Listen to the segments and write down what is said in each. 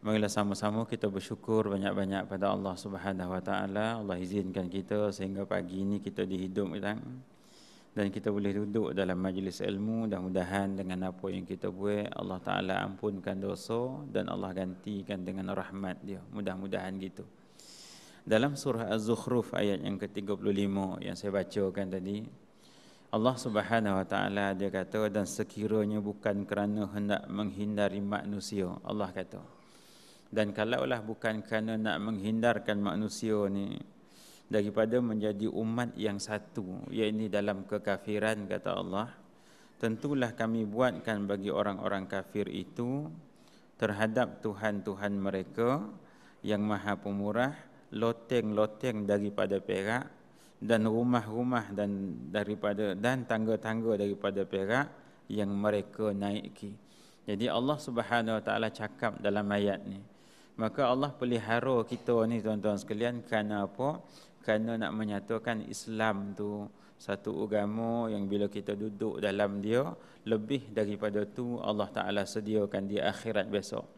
Marilah sama-sama kita bersyukur banyak-banyak pada Allah Subhanahu Wa Taala. Allah izinkan kita sehingga pagi ini kita dihidupkan dan kita boleh duduk dalam majlis ilmu dan mudahan dengan apa yang kita buat Allah Taala ampunkan dosa dan Allah gantikan dengan rahmat dia. Mudah-mudahan gitu. Dalam surah Az-Zukhruf ayat yang ke-35 yang saya bacakan tadi Allah Subhanahu wa taala dia kata dan sekiranya bukan kerana hendak menghindari manusia Allah kata dan kalaulah bukan kerana nak menghindarkan manusia ni daripada menjadi umat yang satu yakni dalam kekafiran kata Allah tentulah kami buatkan bagi orang-orang kafir itu terhadap tuhan-tuhan mereka yang maha pemurah loteng-loteng daripada perak dan rumah-rumah dan daripada dan tangga-tangga daripada perak yang mereka naiki. Jadi Allah Subhanahu Wa Taala cakap dalam ayat ni. Maka Allah pelihara kita ni tuan-tuan sekalian kerana apa? Kerana nak menyatakan Islam tu satu agama yang bila kita duduk dalam dia, lebih daripada tu Allah Ta'ala sediakan di akhirat besok.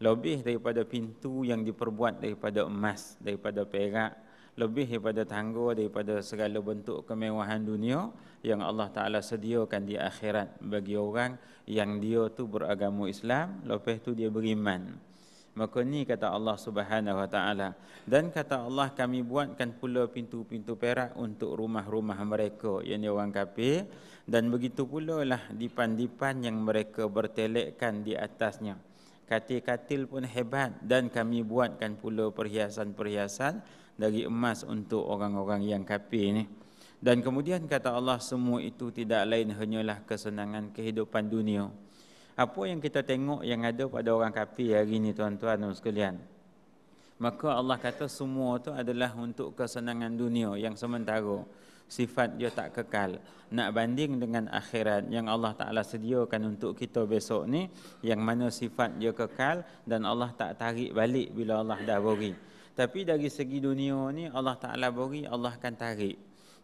Lebih daripada pintu yang diperbuat daripada emas, daripada perak, lebih daripada tangga, daripada segala bentuk kemewahan dunia yang Allah Ta'ala sediakan di akhirat bagi orang yang dia tu beragama Islam, lepas tu dia beriman. Maka ni kata Allah Subhanahu Wa Taala dan kata Allah kami buatkan pula pintu-pintu perak untuk rumah-rumah mereka yang orang kapi dan begitu pula lah dipan-dipan yang mereka bertelekkan di atasnya. Katil-katil pun hebat dan kami buatkan pula perhiasan-perhiasan dari emas untuk orang-orang yang kapi ni. Dan kemudian kata Allah semua itu tidak lain hanyalah kesenangan kehidupan dunia. Apa yang kita tengok yang ada pada orang kafir hari ini tuan-tuan dan sekalian. Maka Allah kata semua itu adalah untuk kesenangan dunia yang sementara. Sifat dia tak kekal. Nak banding dengan akhirat yang Allah Ta'ala sediakan untuk kita besok ni. Yang mana sifat dia kekal dan Allah tak tarik balik bila Allah dah beri. Tapi dari segi dunia ni Allah Ta'ala beri Allah akan tarik.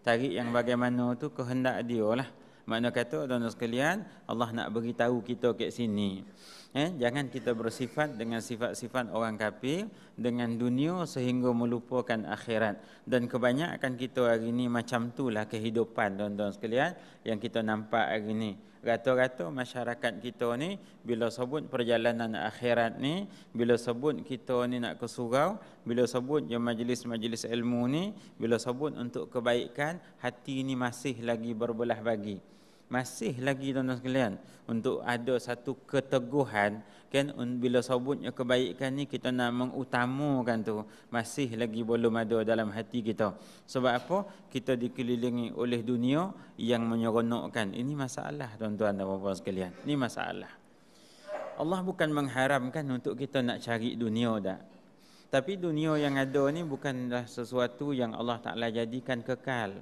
Tarik yang bagaimana tu kehendak dia lah. Maknanya kata tuan-tuan sekalian, Allah nak beritahu kita ke sini. Eh, jangan kita bersifat dengan sifat-sifat orang kafir dengan dunia sehingga melupakan akhirat. Dan kebanyakan kita hari ini macam itulah kehidupan tuan-tuan sekalian yang kita nampak hari ini. Rata-rata masyarakat kita ni bila sebut perjalanan akhirat ni, bila sebut kita ni nak ke surau, bila sebut yang majlis-majlis ilmu ni, bila sebut untuk kebaikan, hati ni masih lagi berbelah bagi masih lagi tuan-tuan sekalian untuk ada satu keteguhan kan bila sebutnya kebaikan ni kita nak mengutamakan tu masih lagi belum ada dalam hati kita sebab apa kita dikelilingi oleh dunia yang menyeronokkan ini masalah tuan-tuan dan puan-puan sekalian ini masalah Allah bukan mengharamkan untuk kita nak cari dunia dah tapi dunia yang ada ni bukanlah sesuatu yang Allah Taala jadikan kekal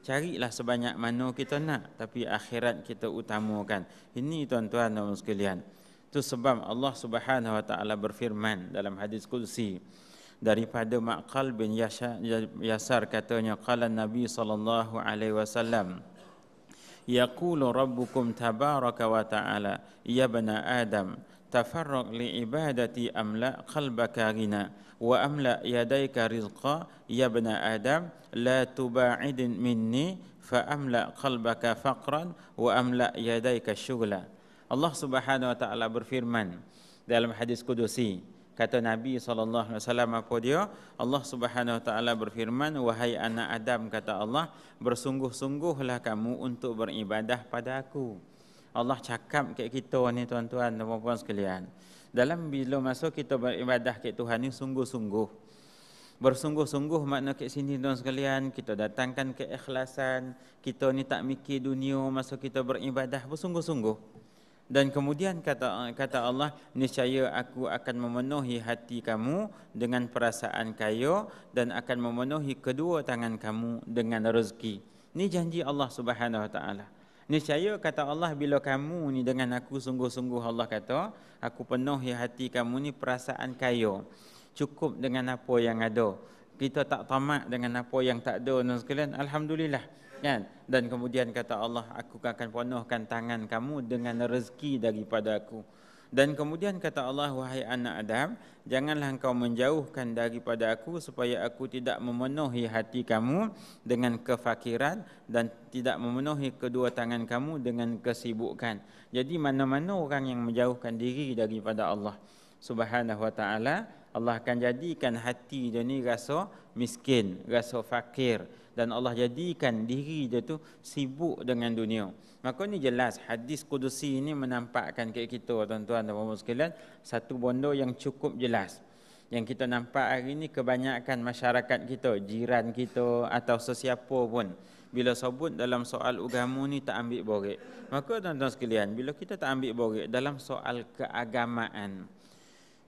carilah sebanyak mana kita nak tapi akhirat kita utamakan ini tuan-tuan dan sekalian itu sebab Allah Subhanahu wa taala berfirman dalam hadis kursi daripada Maqal bin Yasar katanya "Kala Nabi sallallahu alaihi wasallam yaqulu rabbukum tabaraka wa taala ya bani adam tafarruq li ibadati amla qalbaka ghina wa amla yadayka rizqa ya bani adam la tuba'id minni fa amla qalbaka faqran wa amla yadayka syughla Allah Subhanahu wa taala berfirman dalam hadis qudsi kata Nabi sallallahu alaihi wasallam apa dia Allah Subhanahu wa taala berfirman wahai anak Adam kata Allah bersungguh-sungguhlah kamu untuk beribadah pada aku Allah cakap ke kita ni tuan-tuan dan puan-puan sekalian. Dalam bila masa kita beribadah ke Tuhan ni sungguh-sungguh. Bersungguh-sungguh makna ke sini tuan sekalian, kita datangkan keikhlasan, kita ni tak mikir dunia masa kita beribadah bersungguh-sungguh. Dan kemudian kata kata Allah, niscaya aku akan memenuhi hati kamu dengan perasaan kaya dan akan memenuhi kedua tangan kamu dengan rezeki. Ini janji Allah Subhanahu Wa Taala. Nisaya kata Allah bila kamu ni dengan aku sungguh-sungguh Allah kata aku penuh ya hati kamu ni perasaan kaya. Cukup dengan apa yang ada. Kita tak tamak dengan apa yang tak ada dan sekalian alhamdulillah kan. Dan kemudian kata Allah aku akan penuhkan tangan kamu dengan rezeki daripada aku. Dan kemudian kata Allah wahai anak Adam, janganlah engkau menjauhkan daripada aku supaya aku tidak memenuhi hati kamu dengan kefakiran dan tidak memenuhi kedua tangan kamu dengan kesibukan. Jadi mana-mana orang yang menjauhkan diri daripada Allah Subhanahu wa taala, Allah akan jadikan hati dia ni rasa miskin, rasa fakir dan Allah jadikan diri dia tu sibuk dengan dunia. Maka ni jelas hadis kudusi ini menampakkan kayak kita tuan-tuan dan puan-puan sekalian satu benda yang cukup jelas. Yang kita nampak hari ini kebanyakan masyarakat kita, jiran kita atau sesiapa pun bila sebut dalam soal agama ni tak ambil borik. Maka tuan-tuan sekalian, bila kita tak ambil borik dalam soal keagamaan,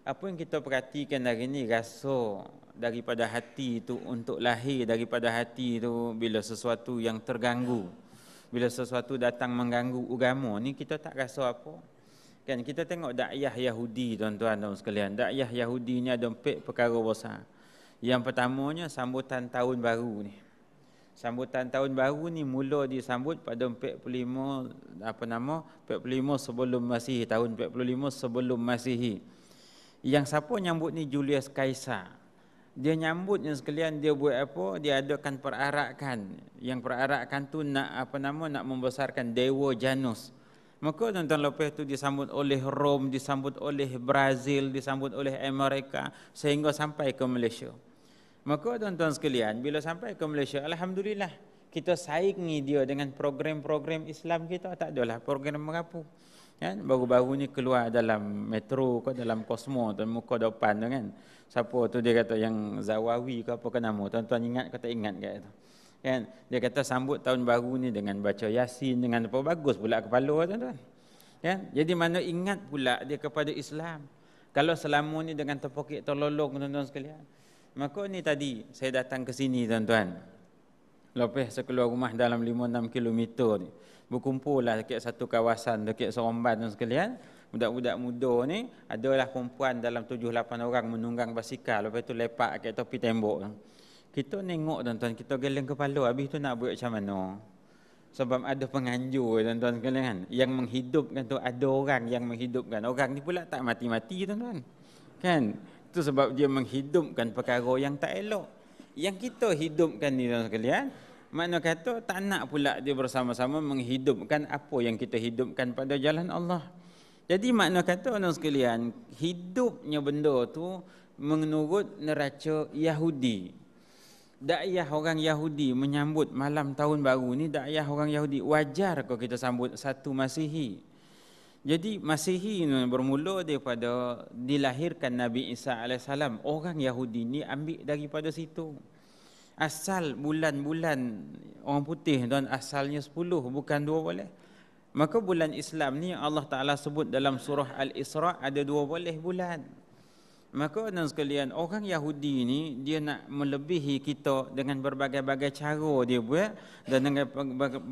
apa yang kita perhatikan hari ini rasa daripada hati itu untuk lahir daripada hati itu bila sesuatu yang terganggu bila sesuatu datang mengganggu agama ni kita tak rasa apa kan kita tengok dakyah Yahudi tuan-tuan dan sekalian dakyah Yahudi ni ada empat perkara besar yang pertamanya sambutan tahun baru ni sambutan tahun baru ni mula disambut pada 45 apa nama 45 sebelum Masihi tahun 45 sebelum Masihi yang siapa nyambut ni Julius Caesar dia nyambutnya sekalian dia buat apa dia adakan perarakan yang perarakan tu nak apa nama nak membesarkan dewa janus maka tuan-tuan lepas tu disambut oleh Rom disambut oleh Brazil disambut oleh Amerika sehingga sampai ke Malaysia maka tuan-tuan sekalian bila sampai ke Malaysia alhamdulillah kita saingi dia dengan program-program Islam kita tak adalah program mengapa kan ya, baru-baru ni keluar dalam metro ke dalam kosmo tu muka depan tu kan siapa tu dia kata yang zawawi ke apa ke nama tuan-tuan ingat ke tak ingat ke itu kan dia kata sambut tahun baru ni dengan baca yasin dengan apa bagus pula kepala tuan-tuan kan jadi mana ingat pula dia kepada Islam kalau selama ni dengan terpokit terlolong tuan-tuan sekalian maka ni tadi saya datang ke sini tuan-tuan lepas sekeluar rumah dalam 5 6 kilometer ni berkumpul lah dekat satu kawasan dekat Seremban dan sekalian budak-budak muda ni adalah perempuan dalam 7 8 orang menunggang basikal lepas tu lepak kat tepi tembok kita tengok tuan-tuan kita geleng kepala habis tu nak buat macam mana sebab ada penganjur tuan-tuan sekalian kan? yang menghidupkan tu ada orang yang menghidupkan orang ni pula tak mati-mati tuan-tuan kan itu sebab dia menghidupkan perkara yang tak elok yang kita hidupkan ni tuan sekalian mana kata tak nak pula dia bersama-sama menghidupkan apa yang kita hidupkan pada jalan Allah. Jadi makna kata orang sekalian, hidupnya benda tu menurut neraca Yahudi. Dakyah orang Yahudi menyambut malam tahun baru ni dakyah orang Yahudi wajar ke kita sambut satu Masihi. Jadi Masihi ini bermula daripada dilahirkan Nabi Isa AS. Orang Yahudi ni ambil daripada situ asal bulan-bulan orang putih tuan asalnya 10 bukan 2 boleh. Maka bulan Islam ni Allah Taala sebut dalam surah Al-Isra ada 2 boleh bulan. Maka tuan sekalian, orang Yahudi ni dia nak melebihi kita dengan berbagai-bagai cara dia buat dan dengan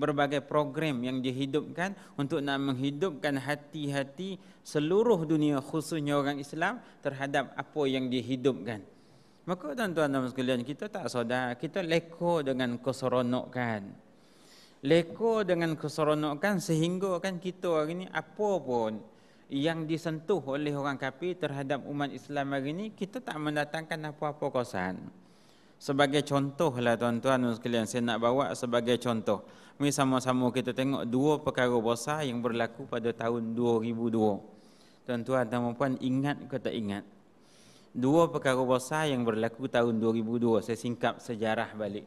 berbagai program yang dia hidupkan untuk nak menghidupkan hati-hati seluruh dunia khususnya orang Islam terhadap apa yang dia hidupkan. Maka tuan-tuan dan sekalian kita tak sadar, kita leko dengan keseronokan. Leko dengan keseronokan sehingga kan kita hari ini apa pun yang disentuh oleh orang kapi terhadap umat Islam hari ini kita tak mendatangkan apa-apa kosan. Sebagai contoh lah tuan-tuan dan sekalian saya nak bawa sebagai contoh. Mari sama-sama kita tengok dua perkara besar yang berlaku pada tahun 2002. Tuan-tuan dan puan ingat ke tak ingat? dua perkara besar yang berlaku tahun 2002 saya singkap sejarah balik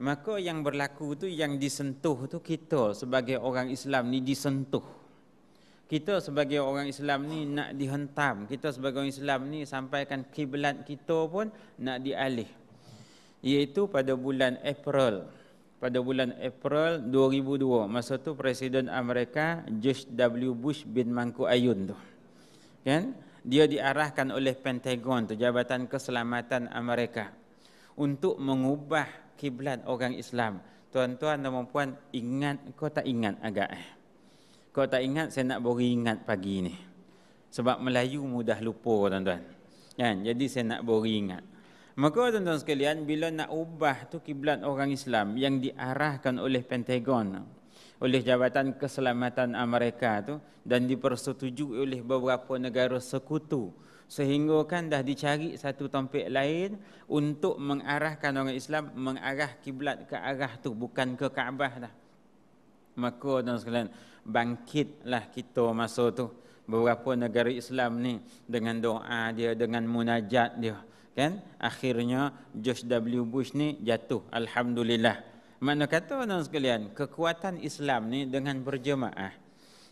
maka yang berlaku tu yang disentuh tu kita sebagai orang Islam ni disentuh kita sebagai orang Islam ni nak dihentam kita sebagai orang Islam ni sampaikan kiblat kita pun nak dialih iaitu pada bulan April pada bulan April 2002 masa tu presiden Amerika George W Bush bin Mangku Ayun tu kan dia diarahkan oleh Pentagon tu Jabatan Keselamatan Amerika untuk mengubah kiblat orang Islam. Tuan-tuan dan puan ingat kau tak ingat agak eh. Kau tak ingat saya nak beri ingat pagi ini. Sebab Melayu mudah lupa tuan-tuan. Kan? Jadi saya nak beri ingat. Maka tuan-tuan sekalian bila nak ubah tu kiblat orang Islam yang diarahkan oleh Pentagon oleh Jabatan Keselamatan Amerika tu dan dipersetujui oleh beberapa negara sekutu sehingga kan dah dicari satu tempat lain untuk mengarahkan orang Islam mengarah kiblat ke arah tu bukan ke Kaabah dah maka dan sekalian bangkitlah kita masa tu beberapa negara Islam ni dengan doa dia dengan munajat dia kan akhirnya George W Bush ni jatuh alhamdulillah mana kata orang sekalian, kekuatan Islam ni dengan berjemaah.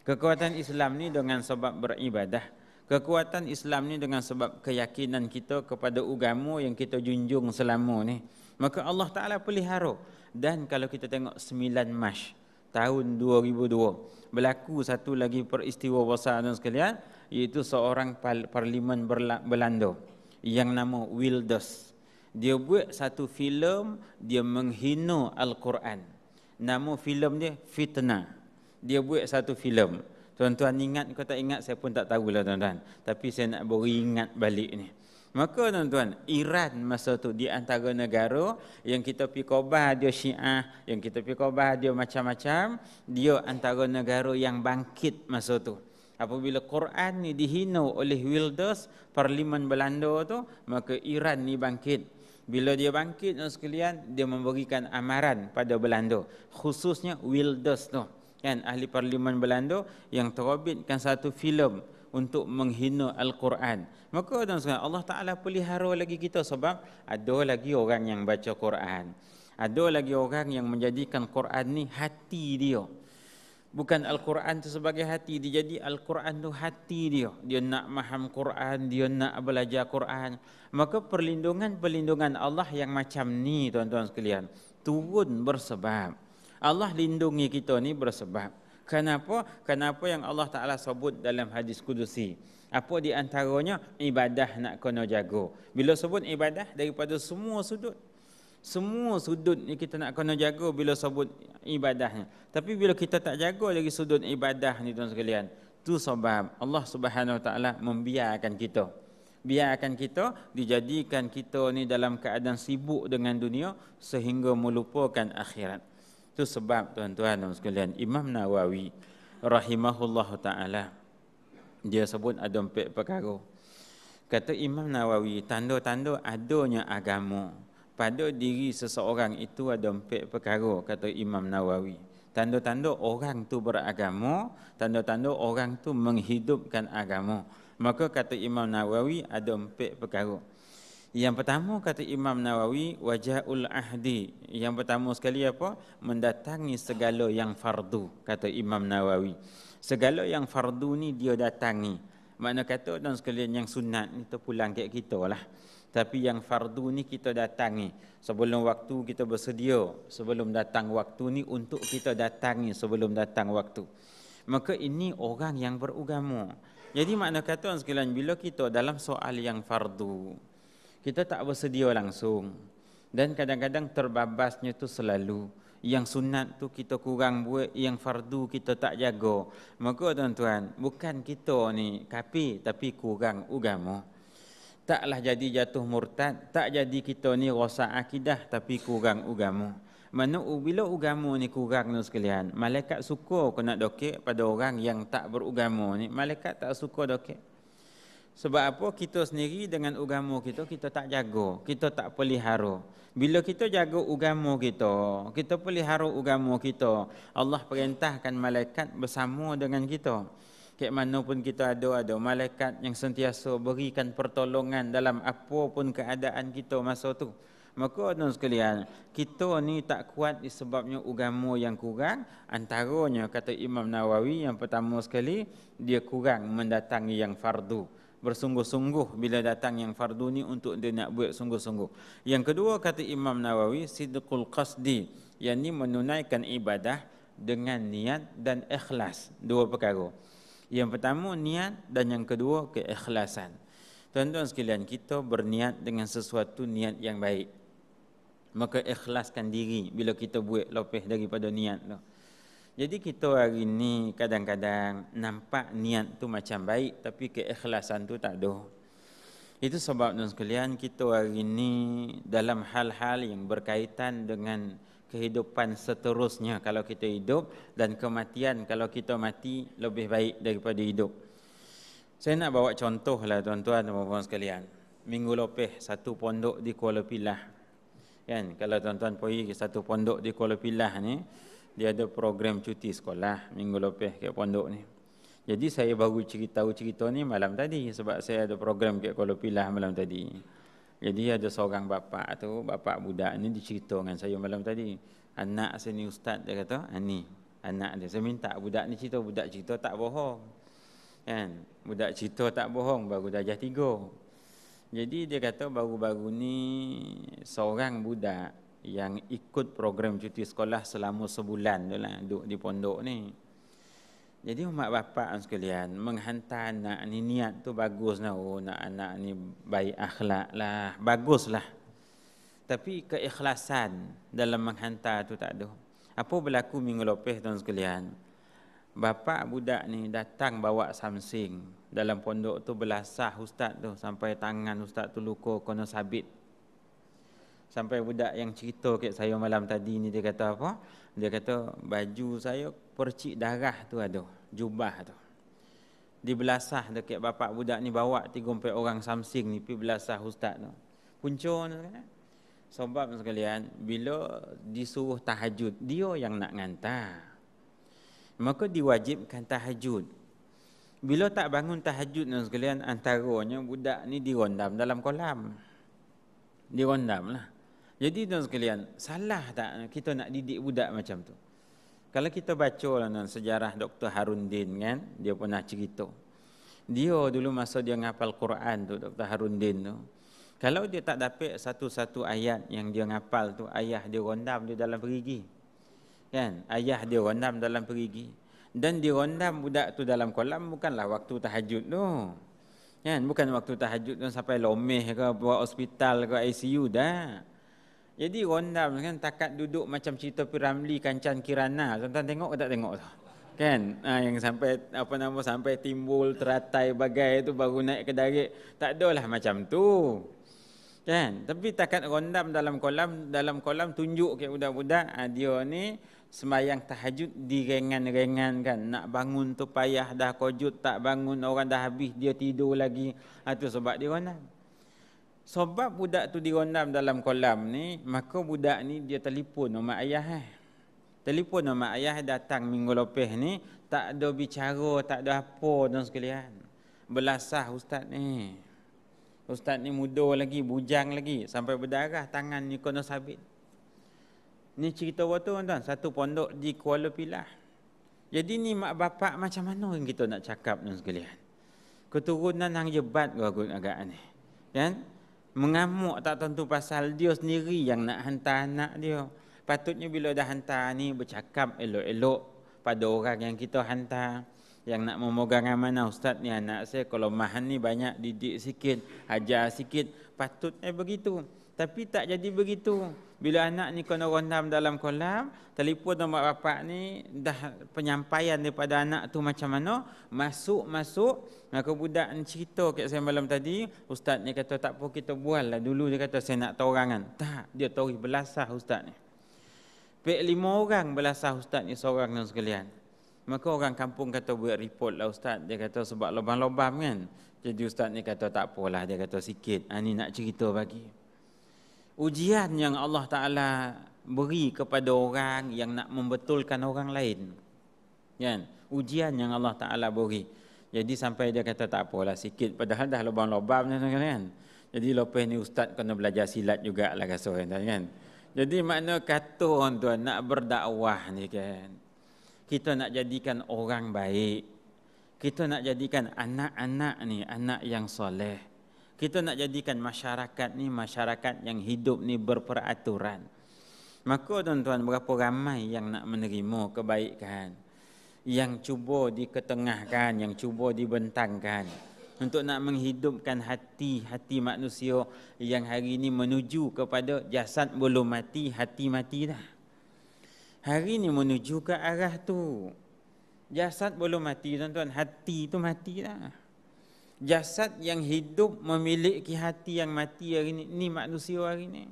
Kekuatan Islam ni dengan sebab beribadah. Kekuatan Islam ni dengan sebab keyakinan kita kepada Ugamu yang kita junjung selama ni. Maka Allah Ta'ala pelihara. Dan kalau kita tengok 9 Mac tahun 2002, berlaku satu lagi peristiwa besar orang sekalian, iaitu seorang parlimen Belanda yang nama Wilders dia buat satu filem dia menghina al-Quran. Nama filem dia Fitnah. Dia buat satu filem. Tuan-tuan ingat ke tak ingat saya pun tak tahulah tuan-tuan. Tapi saya nak beri ingat balik ni. Maka tuan-tuan, Iran masa tu di antara negara yang kita pi kobah dia Syiah, yang kita pi kobah dia macam-macam, dia antara negara yang bangkit masa tu. Apabila Quran ni dihina oleh Wilders, Parlimen Belanda tu, maka Iran ni bangkit. Bila dia bangkit tuan sekalian, dia memberikan amaran pada Belanda. Khususnya Wilders tu. Kan, ahli parlimen Belanda yang terobitkan satu filem untuk menghina Al-Quran. Maka tuan sekalian, Allah Ta'ala pelihara lagi kita sebab ada lagi orang yang baca Quran. Ada lagi orang yang menjadikan Quran ni hati dia bukan Al-Quran tu sebagai hati dia jadi Al-Quran tu hati dia dia nak maham Quran dia nak belajar Quran maka perlindungan-perlindungan Allah yang macam ni tuan-tuan sekalian turun bersebab Allah lindungi kita ni bersebab kenapa kenapa yang Allah Taala sebut dalam hadis kudusi apa di antaranya ibadah nak kena jago bila sebut ibadah daripada semua sudut semua sudut ni kita nak kena jaga bila sebut ibadahnya. Tapi bila kita tak jaga lagi sudut ibadah ni tuan sekalian, tu sebab Allah Subhanahu Taala membiarkan kita. Biarkan kita dijadikan kita ni dalam keadaan sibuk dengan dunia sehingga melupakan akhirat. Tu sebab tuan-tuan dan sekalian, Imam Nawawi rahimahullah taala dia sebut ada empat perkara. Kata Imam Nawawi, tanda-tanda adanya agama pada diri seseorang itu ada empat perkara kata Imam Nawawi tanda-tanda orang tu beragama tanda-tanda orang tu menghidupkan agama maka kata Imam Nawawi ada empat perkara yang pertama kata Imam Nawawi wajahul ahdi yang pertama sekali apa mendatangi segala yang fardu kata Imam Nawawi segala yang fardu ni dia datangi makna kata dan sekalian yang sunat ni pulang ke kita lah tapi yang fardu ni kita datangi sebelum waktu kita bersedia sebelum datang waktu ni untuk kita datangi sebelum datang waktu. Maka ini orang yang beragama. Jadi makna kata sekalian bila kita dalam soal yang fardu kita tak bersedia langsung dan kadang-kadang terbabasnya tu selalu yang sunat tu kita kurang buat yang fardu kita tak jaga maka tuan-tuan bukan kita ni kapi tapi kurang agama taklah jadi jatuh murtad, tak jadi kita ni rosak akidah tapi kurang agama. Mana bila agama ni kurang tu sekalian, malaikat suka kena dokek pada orang yang tak berugamu ni, malaikat tak suka dokek. Sebab apa kita sendiri dengan agama kita kita tak jago, kita tak pelihara. Bila kita jaga agama kita, kita pelihara agama kita, Allah perintahkan malaikat bersama dengan kita. Kek mana pun kita ada, ada malaikat yang sentiasa berikan pertolongan dalam apa pun keadaan kita masa tu. Maka tuan sekalian, kita ni tak kuat disebabnya agama yang kurang. Antaranya kata Imam Nawawi yang pertama sekali, dia kurang mendatangi yang fardu. Bersungguh-sungguh bila datang yang fardu ni untuk dia nak buat sungguh-sungguh. Yang kedua kata Imam Nawawi, sidqul qasdi. Yang ni menunaikan ibadah dengan niat dan ikhlas. Dua perkara. Yang pertama niat dan yang kedua keikhlasan. Tuan-tuan sekalian, kita berniat dengan sesuatu niat yang baik. Maka ikhlaskan diri bila kita buat lopeh daripada niat tu. Jadi kita hari ni kadang-kadang nampak niat tu macam baik tapi keikhlasan tu tak ada. Itu sebab tuan sekalian kita hari ni dalam hal-hal yang berkaitan dengan kehidupan seterusnya kalau kita hidup dan kematian kalau kita mati lebih baik daripada hidup. Saya nak bawa contoh lah tuan-tuan dan puan-puan sekalian. Minggu lepas satu pondok di Kuala Pilah. Kan? Kalau tuan-tuan pergi ke satu pondok di Kuala Pilah ni, dia ada program cuti sekolah minggu lepas ke pondok ni. Jadi saya baru cerita cerita ni malam tadi sebab saya ada program ke Kuala Pilah malam tadi. Jadi ada seorang bapa tu, bapa budak ni diceritakan dengan saya malam tadi. Anak saya ni ustaz dia kata, ah, ni anak dia. Saya minta budak ni cerita, budak cerita tak bohong. Kan? Budak cerita tak bohong baru darjah tiga. Jadi dia kata baru-baru ni seorang budak yang ikut program cuti sekolah selama sebulan tu lah, duduk di pondok ni. Jadi mak bapak sekalian menghantar anak ni niat tu bagus nak lah. oh, nak anak ni baik akhlak lah bagus lah. Tapi keikhlasan dalam menghantar tu tak ada. Apa berlaku minggu lepas tuan sekalian? Bapak budak ni datang bawa samsing dalam pondok tu belasah ustaz tu sampai tangan ustaz tu luka kena sabit. Sampai budak yang cerita kat saya malam tadi ni dia kata apa? Dia kata baju saya percik darah tu ada jubah tu. Dibelasah dekat bapak budak ni bawa tiga empat orang samsing ni pergi belasah ustaz tu. Puncun sekalian. Sebab sekalian, bila disuruh tahajud, dia yang nak ngantar. Maka diwajibkan tahajud. Bila tak bangun tahajud dan sekalian, antaranya budak ni dirondam dalam kolam. Dirondam lah. Jadi tuan sekalian, salah tak kita nak didik budak macam tu? Kalau kita baca lah dalam sejarah Dr. Din kan, dia pernah cerita. Dia dulu masa dia ngapal Quran tu, Dr. Din tu. Kalau dia tak dapat satu-satu ayat yang dia ngapal tu, ayah dia rondam dia dalam perigi. Kan? Ayah dia rondam dalam perigi. Dan dia rondam budak tu dalam kolam bukanlah waktu tahajud tu. Kan? Bukan waktu tahajud tu sampai lomeh ke, buat hospital ke ICU dah. Jadi rondam kan takat duduk macam cerita Piramli kancan Kirana. tonton tengok ke tak tengok tu? Kan? Ha, yang sampai apa nama sampai timbul teratai bagai itu baru naik ke darik. Tak adalah macam tu. Kan? Tapi takat rondam dalam kolam, dalam kolam tunjuk ke budak-budak ha, dia ni semayang tahajud direngan-rengan kan. Nak bangun tu payah dah kojut tak bangun orang dah habis dia tidur lagi. Itu ha, sebab dia rondam. Sebab budak tu dirondam dalam kolam ni, maka budak ni dia telefon nama ayah eh. Telefon nama ayah datang minggu lepas ni, tak ada bicara, tak ada apa dan sekalian. Belasah ustaz ni. Ustaz ni muda lagi, bujang lagi, sampai berdarah tangan ni kena sabit. Ni cerita waktu tuan-tuan, satu pondok di Kuala Pilah. Jadi ni mak bapak macam mana kita nak cakap dan sekalian. Keturunan hang jebat kau agak ni. Kan? Ya? mengamuk tak tentu pasal dia sendiri yang nak hantar anak dia. Patutnya bila dah hantar ni bercakap elok-elok pada orang yang kita hantar. Yang nak memegang mana ustaz ni anak saya kalau mahan ni banyak didik sikit, ajar sikit. Patutnya begitu. Tapi tak jadi begitu bila anak ni kena rendam dalam kolam, telefon nombor bapak ni dah penyampaian daripada anak tu macam mana, masuk-masuk, maka budak ni cerita kat saya malam tadi, ustaz ni kata tak apa kita bual lah, dulu dia kata saya nak torangan. Tak, dia tori belasah ustaz ni. Pek lima orang belasah ustaz ni seorang dan sekalian. Maka orang kampung kata buat report lah ustaz, dia kata sebab lobang-lobang kan. Jadi ustaz ni kata tak apalah, dia kata sikit, ha, ni nak cerita bagi ujian yang Allah Taala beri kepada orang yang nak membetulkan orang lain. Kan? Ujian yang Allah Taala beri. Jadi sampai dia kata tak apalah sikit padahal dah lubang-lubang macam kan. kan? Jadi lepas ni ustaz kena belajar silat juga lah rasa kan, kan. Jadi makna kata orang tuan nak berdakwah ni kan. Kita nak jadikan orang baik. Kita nak jadikan anak-anak ni anak yang soleh kita nak jadikan masyarakat ni masyarakat yang hidup ni berperaturan. Maka tuan-tuan berapa ramai yang nak menerima kebaikan yang cuba diketengahkan, yang cuba dibentangkan untuk nak menghidupkan hati-hati manusia yang hari ini menuju kepada jasad belum mati, hati mati dah. Hari ini menuju ke arah tu. Jasad belum mati tuan-tuan, hati tu mati dah jasad yang hidup memiliki hati yang mati hari ini ni manusia hari ini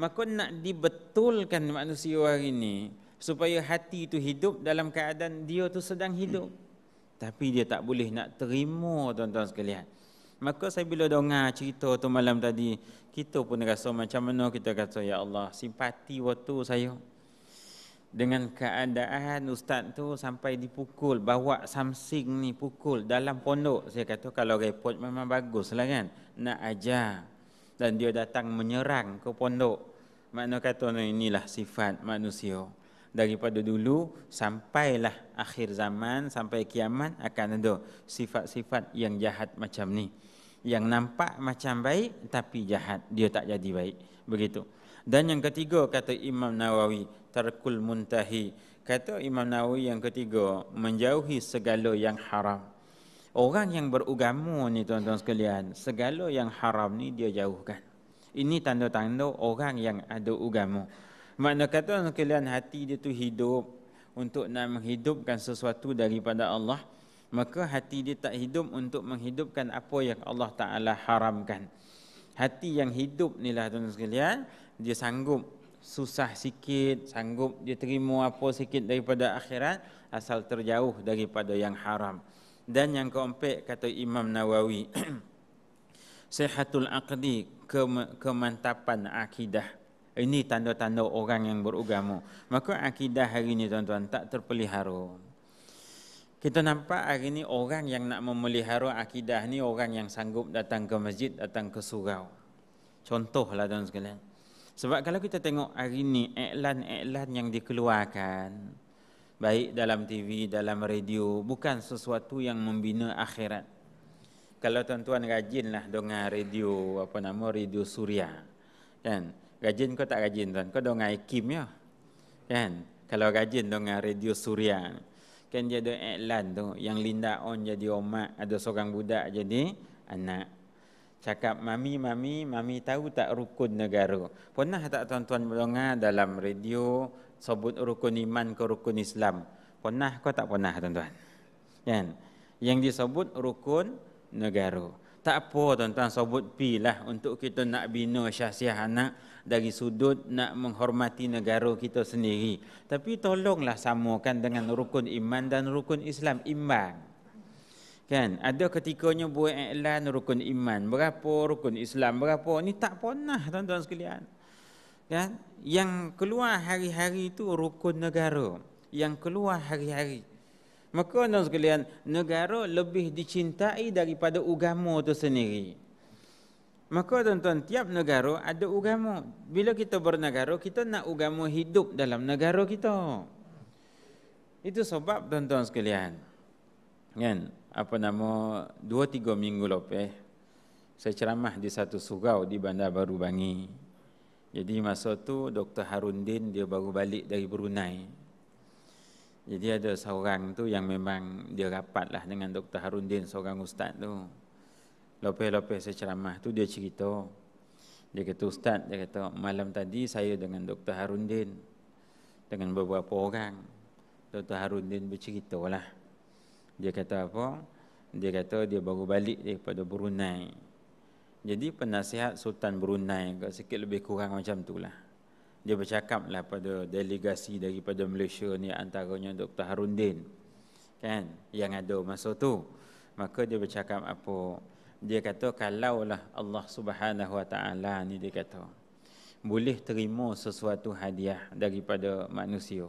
maka nak dibetulkan manusia hari ini supaya hati itu hidup dalam keadaan dia tu sedang hidup hmm. tapi dia tak boleh nak terima tuan-tuan sekalian maka saya bila dengar cerita tu malam tadi kita pun rasa macam mana kita kata ya Allah simpati waktu saya dengan keadaan ustaz tu sampai dipukul bawa samsing ni pukul dalam pondok saya kata kalau repot memang bagus lah kan nak ajar dan dia datang menyerang ke pondok makna kata no, inilah sifat manusia daripada dulu sampailah akhir zaman sampai kiamat akan ada sifat-sifat yang jahat macam ni yang nampak macam baik tapi jahat dia tak jadi baik begitu dan yang ketiga kata Imam Nawawi tarkul muntahi kata Imam Nawawi yang ketiga menjauhi segala yang haram orang yang beragama ni tuan-tuan sekalian segala yang haram ni dia jauhkan ini tanda-tanda orang yang ada agama makna kata tuan sekalian hati dia tu hidup untuk nak menghidupkan sesuatu daripada Allah maka hati dia tak hidup untuk menghidupkan apa yang Allah Taala haramkan hati yang hidup ni nilah tuan sekalian dia sanggup susah sikit, sanggup dia terima apa sikit daripada akhirat asal terjauh daripada yang haram. Dan yang keempat kata Imam Nawawi, sehatul aqdi kemantapan akidah. Ini tanda-tanda orang yang beragama. Maka akidah hari ini tuan-tuan tak terpelihara. Kita nampak hari ini orang yang nak memelihara akidah ni orang yang sanggup datang ke masjid, datang ke surau. Contohlah tuan sekalian. Sebab kalau kita tengok hari ini iklan-iklan yang dikeluarkan baik dalam TV, dalam radio bukan sesuatu yang membina akhirat. Kalau tuan-tuan lah, dengar radio apa nama radio Suria. Kan? Rajin kau tak rajin tuan? Kau dengar Ikim ya. Kan? Kalau rajin dengar radio Suria. Kan dia ada iklan tu yang Linda On jadi umat, ada seorang budak jadi anak cakap mami mami mami tahu tak rukun negara pernah tak tuan-tuan mendengar dalam radio sebut rukun iman ke rukun Islam pernah ke tak pernah tuan-tuan kan yang disebut rukun negara tak apa tuan-tuan sebut pi lah untuk kita nak bina syahsiah anak dari sudut nak menghormati negara kita sendiri tapi tolonglah samakan dengan rukun iman dan rukun Islam imbang Kan? Ada ketikanya buat iklan rukun iman. Berapa rukun Islam? Berapa? ni tak pernah tuan-tuan sekalian. Kan? Yang keluar hari-hari itu rukun negara. Yang keluar hari-hari. Maka tuan-tuan sekalian, negara lebih dicintai daripada agama itu sendiri. Maka tuan-tuan, tiap negara ada agama. Bila kita bernegara, kita nak agama hidup dalam negara kita. Itu sebab tuan-tuan sekalian. Kan? apa nama dua tiga minggu lepas saya ceramah di satu surau di Bandar Baru Bangi. Jadi masa tu Dr. Din dia baru balik dari Brunei. Jadi ada seorang tu yang memang dia rapat lah dengan Dr. Din, seorang ustaz tu. Lepas-lepas saya ceramah tu dia cerita. Dia kata ustaz, dia kata malam tadi saya dengan Dr. Din dengan beberapa orang. Dr. Din berceritalah. lah. Dia kata apa? Dia kata dia baru balik daripada Brunei. Jadi penasihat Sultan Brunei agak sikit lebih kurang macam tu lah. Dia bercakap lah pada delegasi daripada Malaysia ni antaranya Dr. Harundin. Kan? Yang ada masa tu. Maka dia bercakap apa? Dia kata kalaulah Allah subhanahu wa ta'ala ni dia kata. Boleh terima sesuatu hadiah daripada manusia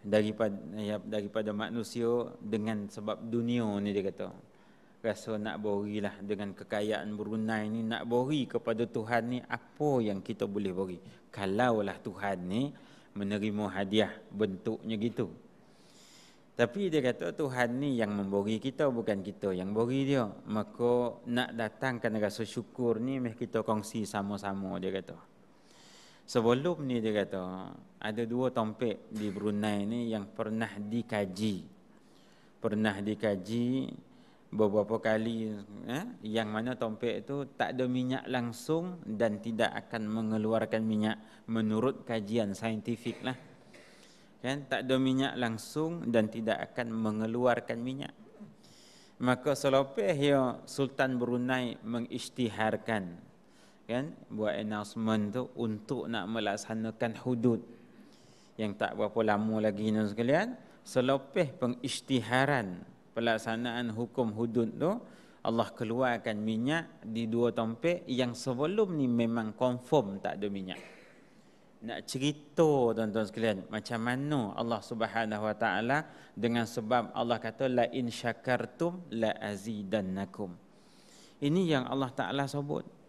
daripada ya, daripada manusia dengan sebab dunia ni dia kata rasa nak berilah dengan kekayaan Brunei ni nak beri kepada Tuhan ni apa yang kita boleh beri kalaulah Tuhan ni menerima hadiah bentuknya gitu tapi dia kata Tuhan ni yang memberi kita bukan kita yang beri dia maka nak datangkan rasa syukur ni meh kita kongsi sama-sama dia kata sebelum ni dia kata ada dua tompek di Brunei ni yang pernah dikaji. Pernah dikaji beberapa kali eh, yang mana tompek itu tak ada minyak langsung dan tidak akan mengeluarkan minyak menurut kajian saintifik lah. Kan? Tak ada minyak langsung dan tidak akan mengeluarkan minyak. Maka selepas ya Sultan Brunei mengisytiharkan kan buat announcement tu untuk nak melaksanakan hudud yang tak berapa lama lagi ni sekalian selepas pengisytiharan pelaksanaan hukum hudud tu Allah keluarkan minyak di dua tempat yang sebelum ni memang confirm tak ada minyak. Nak cerita tuan-tuan sekalian macam mana Allah Subhanahu Wa Taala dengan sebab Allah kata la in syakartum la azidannakum. Ini yang Allah Taala sebut.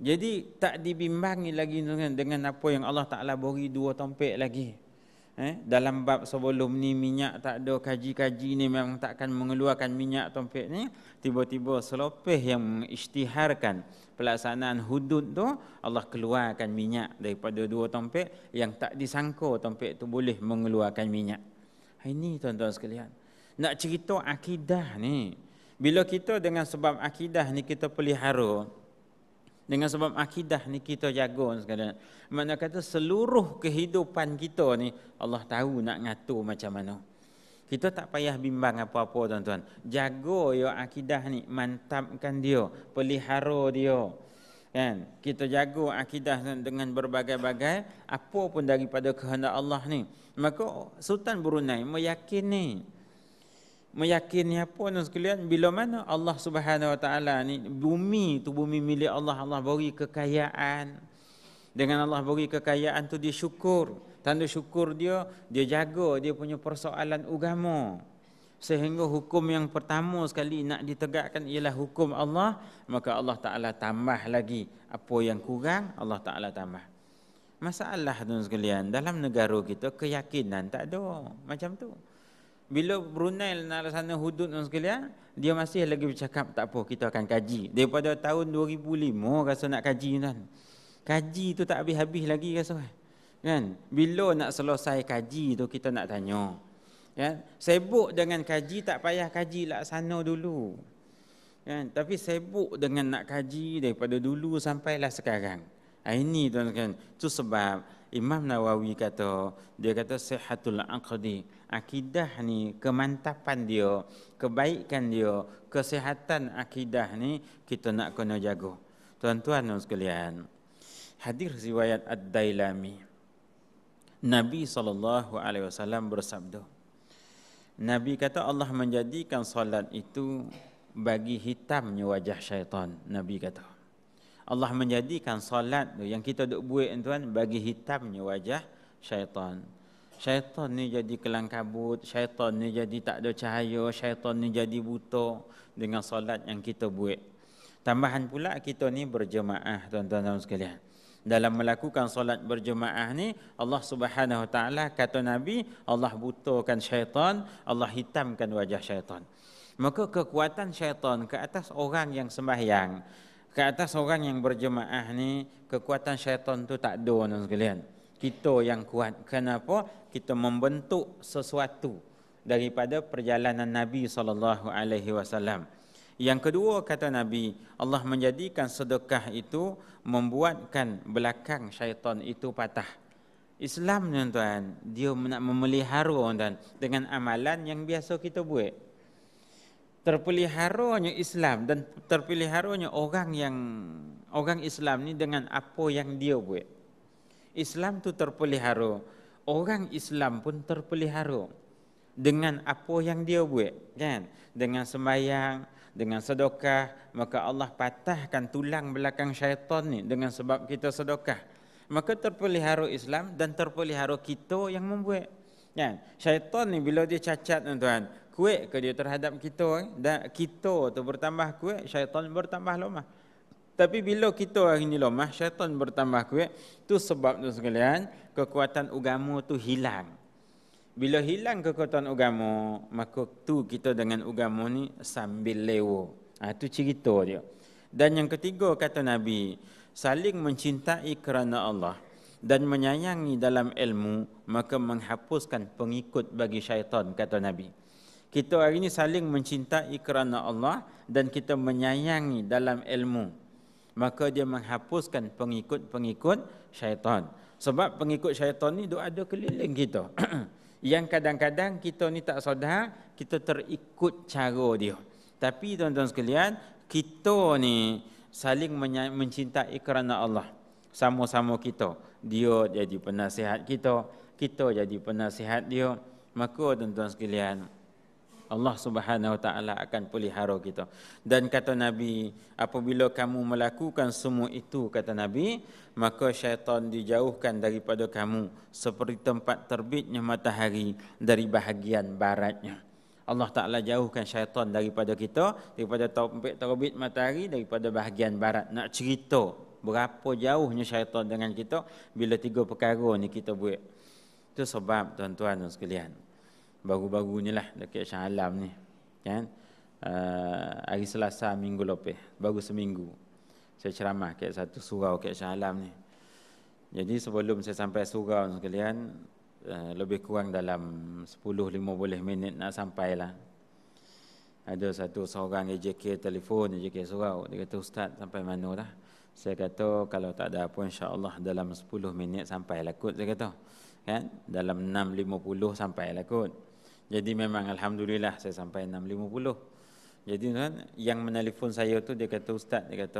Jadi tak dibimbangi lagi dengan dengan apa yang Allah Taala beri dua tompek lagi. Eh, dalam bab sebelum ni minyak tak ada kaji-kaji ni memang takkan mengeluarkan minyak tompek ni tiba-tiba selopeh yang mengisytiharkan pelaksanaan hudud tu Allah keluarkan minyak daripada dua tompek yang tak disangka tompek tu boleh mengeluarkan minyak ini tuan-tuan sekalian nak cerita akidah ni bila kita dengan sebab akidah ni kita pelihara dengan sebab akidah ni kita jaga sekarang. Mana kata seluruh kehidupan kita ni Allah tahu nak ngatur macam mana. Kita tak payah bimbang apa-apa tuan-tuan. Jaga yo akidah ni, mantapkan dia, pelihara dia. Kan? Kita jaga akidah dengan berbagai-bagai apa pun daripada kehendak Allah ni. Maka Sultan Brunei meyakini meyakinnya pun sekalian bila mana Allah Subhanahu Wa Taala ni bumi tu bumi milik Allah Allah bagi kekayaan dengan Allah bagi kekayaan tu dia syukur tanda syukur dia dia jaga dia punya persoalan agama sehingga hukum yang pertama sekali nak ditegakkan ialah hukum Allah maka Allah Taala tambah lagi apa yang kurang Allah Taala tambah masalah tuan sekalian dalam negara kita keyakinan tak ada macam tu bila Brunei laksana hudud dan sekalian dia masih lagi bercakap tak apa kita akan kaji daripada tahun 2005 rasa nak kaji kan kaji tu tak habis-habis lagi rasa kan bila nak selesai kaji tu kita nak tanya ya sibuk dengan kaji tak payah kaji laksana dulu kan tapi sibuk dengan nak kaji daripada dulu sampailah sekarang ah, ini tuan-tuan tu sebab Imam Nawawi kata dia kata sihatul aqdi akidah ni, kemantapan dia, kebaikan dia, kesihatan akidah ni kita nak kena jaga. Tuan-tuan dan sekalian, hadir riwayat Ad-Dailami. Nabi sallallahu alaihi wasallam bersabda. Nabi kata Allah menjadikan solat itu bagi hitamnya wajah syaitan. Nabi kata. Allah menjadikan solat tu yang kita duk buat tuan bagi hitamnya wajah syaitan syaitan ni jadi kelang kabut, syaitan ni jadi tak ada cahaya, syaitan ni jadi buta dengan solat yang kita buat. Tambahan pula kita ni berjemaah tuan-tuan dan sekalian. Dalam melakukan solat berjemaah ni Allah Subhanahu Wa Taala kata Nabi Allah butakan syaitan, Allah hitamkan wajah syaitan. Maka kekuatan syaitan ke atas orang yang sembahyang, ke atas orang yang berjemaah ni kekuatan syaitan tu tak ada tuan-tuan sekalian kita yang kuat. Kenapa? Kita membentuk sesuatu daripada perjalanan Nabi sallallahu alaihi wasallam. Yang kedua kata Nabi, Allah menjadikan sedekah itu membuatkan belakang syaitan itu patah. Islam tuan-tuan, dia nak memelihara tuan dengan amalan yang biasa kita buat. Terpeliharanya Islam dan terpeliharanya orang yang orang Islam ni dengan apa yang dia buat. Islam tu terpelihara, orang Islam pun terpelihara dengan apa yang dia buat, kan? Dengan sembahyang, dengan sedekah, maka Allah patahkan tulang belakang syaitan ni dengan sebab kita sedekah. Maka terpelihara Islam dan terpelihara kita yang membuat. Kan? Syaitan ni bila dia cacat tuan-tuan, kuat ke dia terhadap kita? Eh? Dan kita tu bertambah kuat, syaitan bertambah lemah. Tapi bila kita hari ni lemah, syaitan bertambah kuat, tu sebab tu sekalian kekuatan agama tu hilang. Bila hilang kekuatan agama, maka tu kita dengan agama ni sambil lewo. Ha, tu cerita dia. Dan yang ketiga kata Nabi, saling mencintai kerana Allah dan menyayangi dalam ilmu, maka menghapuskan pengikut bagi syaitan, kata Nabi. Kita hari ini saling mencintai kerana Allah dan kita menyayangi dalam ilmu maka dia menghapuskan pengikut-pengikut syaitan. Sebab pengikut syaitan ni duk ada keliling kita. Yang kadang-kadang kita ni tak sedar, kita terikut cara dia. Tapi tuan-tuan sekalian, kita ni saling mencintai kerana Allah. Sama-sama kita. Dia jadi penasihat kita, kita jadi penasihat dia. Maka tuan-tuan sekalian, Allah Subhanahu Wa Taala akan pelihara kita. Dan kata Nabi, apabila kamu melakukan semua itu kata Nabi, maka syaitan dijauhkan daripada kamu seperti tempat terbitnya matahari dari bahagian baratnya. Allah Ta'ala jauhkan syaitan daripada kita, daripada topik terbit matahari, daripada bahagian barat. Nak cerita berapa jauhnya syaitan dengan kita bila tiga perkara ni kita buat. Itu sebab tuan-tuan dan sekalian baru-baru ni lah dekat Shah Alam ni kan uh, hari Selasa minggu lepas baru seminggu saya ceramah kat satu surau kat Shah Alam ni jadi sebelum saya sampai surau sekalian uh, lebih kurang dalam 10-15 minit nak sampai lah ada satu seorang AJK telefon AJK surau dia kata ustaz sampai mana dah saya kata kalau tak ada apa Allah dalam 10 minit sampai lah saya kata kan dalam 6.50 sampai lah jadi memang Alhamdulillah saya sampai 6.50. Jadi tuan, yang menelpon saya tu dia kata ustaz, dia kata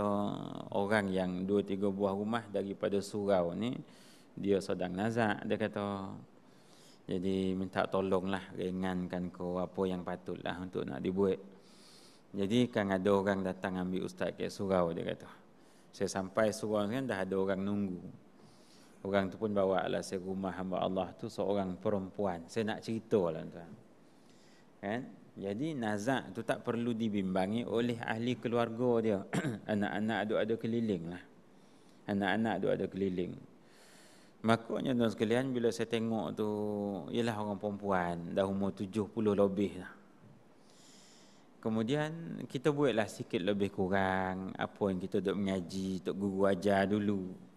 orang yang dua tiga buah rumah daripada surau ni, dia sedang nazak, dia kata. Jadi minta tolonglah ringankan ke apa yang patutlah untuk nak dibuat. Jadi kan ada orang datang ambil ustaz ke surau, dia kata. Saya sampai surau kan dah ada orang nunggu. Orang tu pun bawa lah saya rumah hamba Allah tu seorang perempuan. Saya nak cerita lah tuan. Kan? Jadi nazak tu tak perlu dibimbangi oleh ahli keluarga dia. Anak-anak ada ada keliling lah. Anak-anak ada ada keliling. Makanya tuan sekalian bila saya tengok tu ialah orang perempuan dah umur tujuh puluh lebih lah. Kemudian kita buatlah sikit lebih kurang apa yang kita duk mengaji, tok guru ajar dulu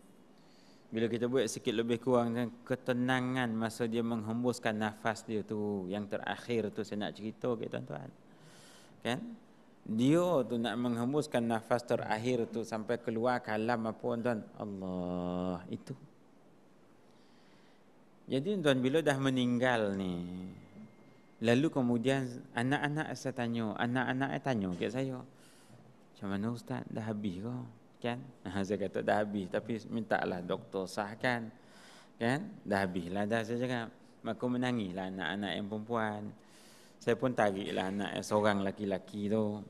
bila kita buat sikit lebih kurang kan, ketenangan masa dia menghembuskan nafas dia tu yang terakhir tu saya nak cerita ke tuan-tuan kan dia tu nak menghembuskan nafas terakhir tu sampai keluar kalam apa tuan Allah itu jadi tuan bila dah meninggal ni lalu kemudian anak-anak saya tanya anak-anak saya tanya ke saya macam mana ustaz dah habis ke kan ha, saya kata dah habis tapi mintalah doktor sahkan kan dah habis lah dah saya cakap maka menangislah anak-anak yang perempuan saya pun tariklah anak yang seorang lelaki laki tu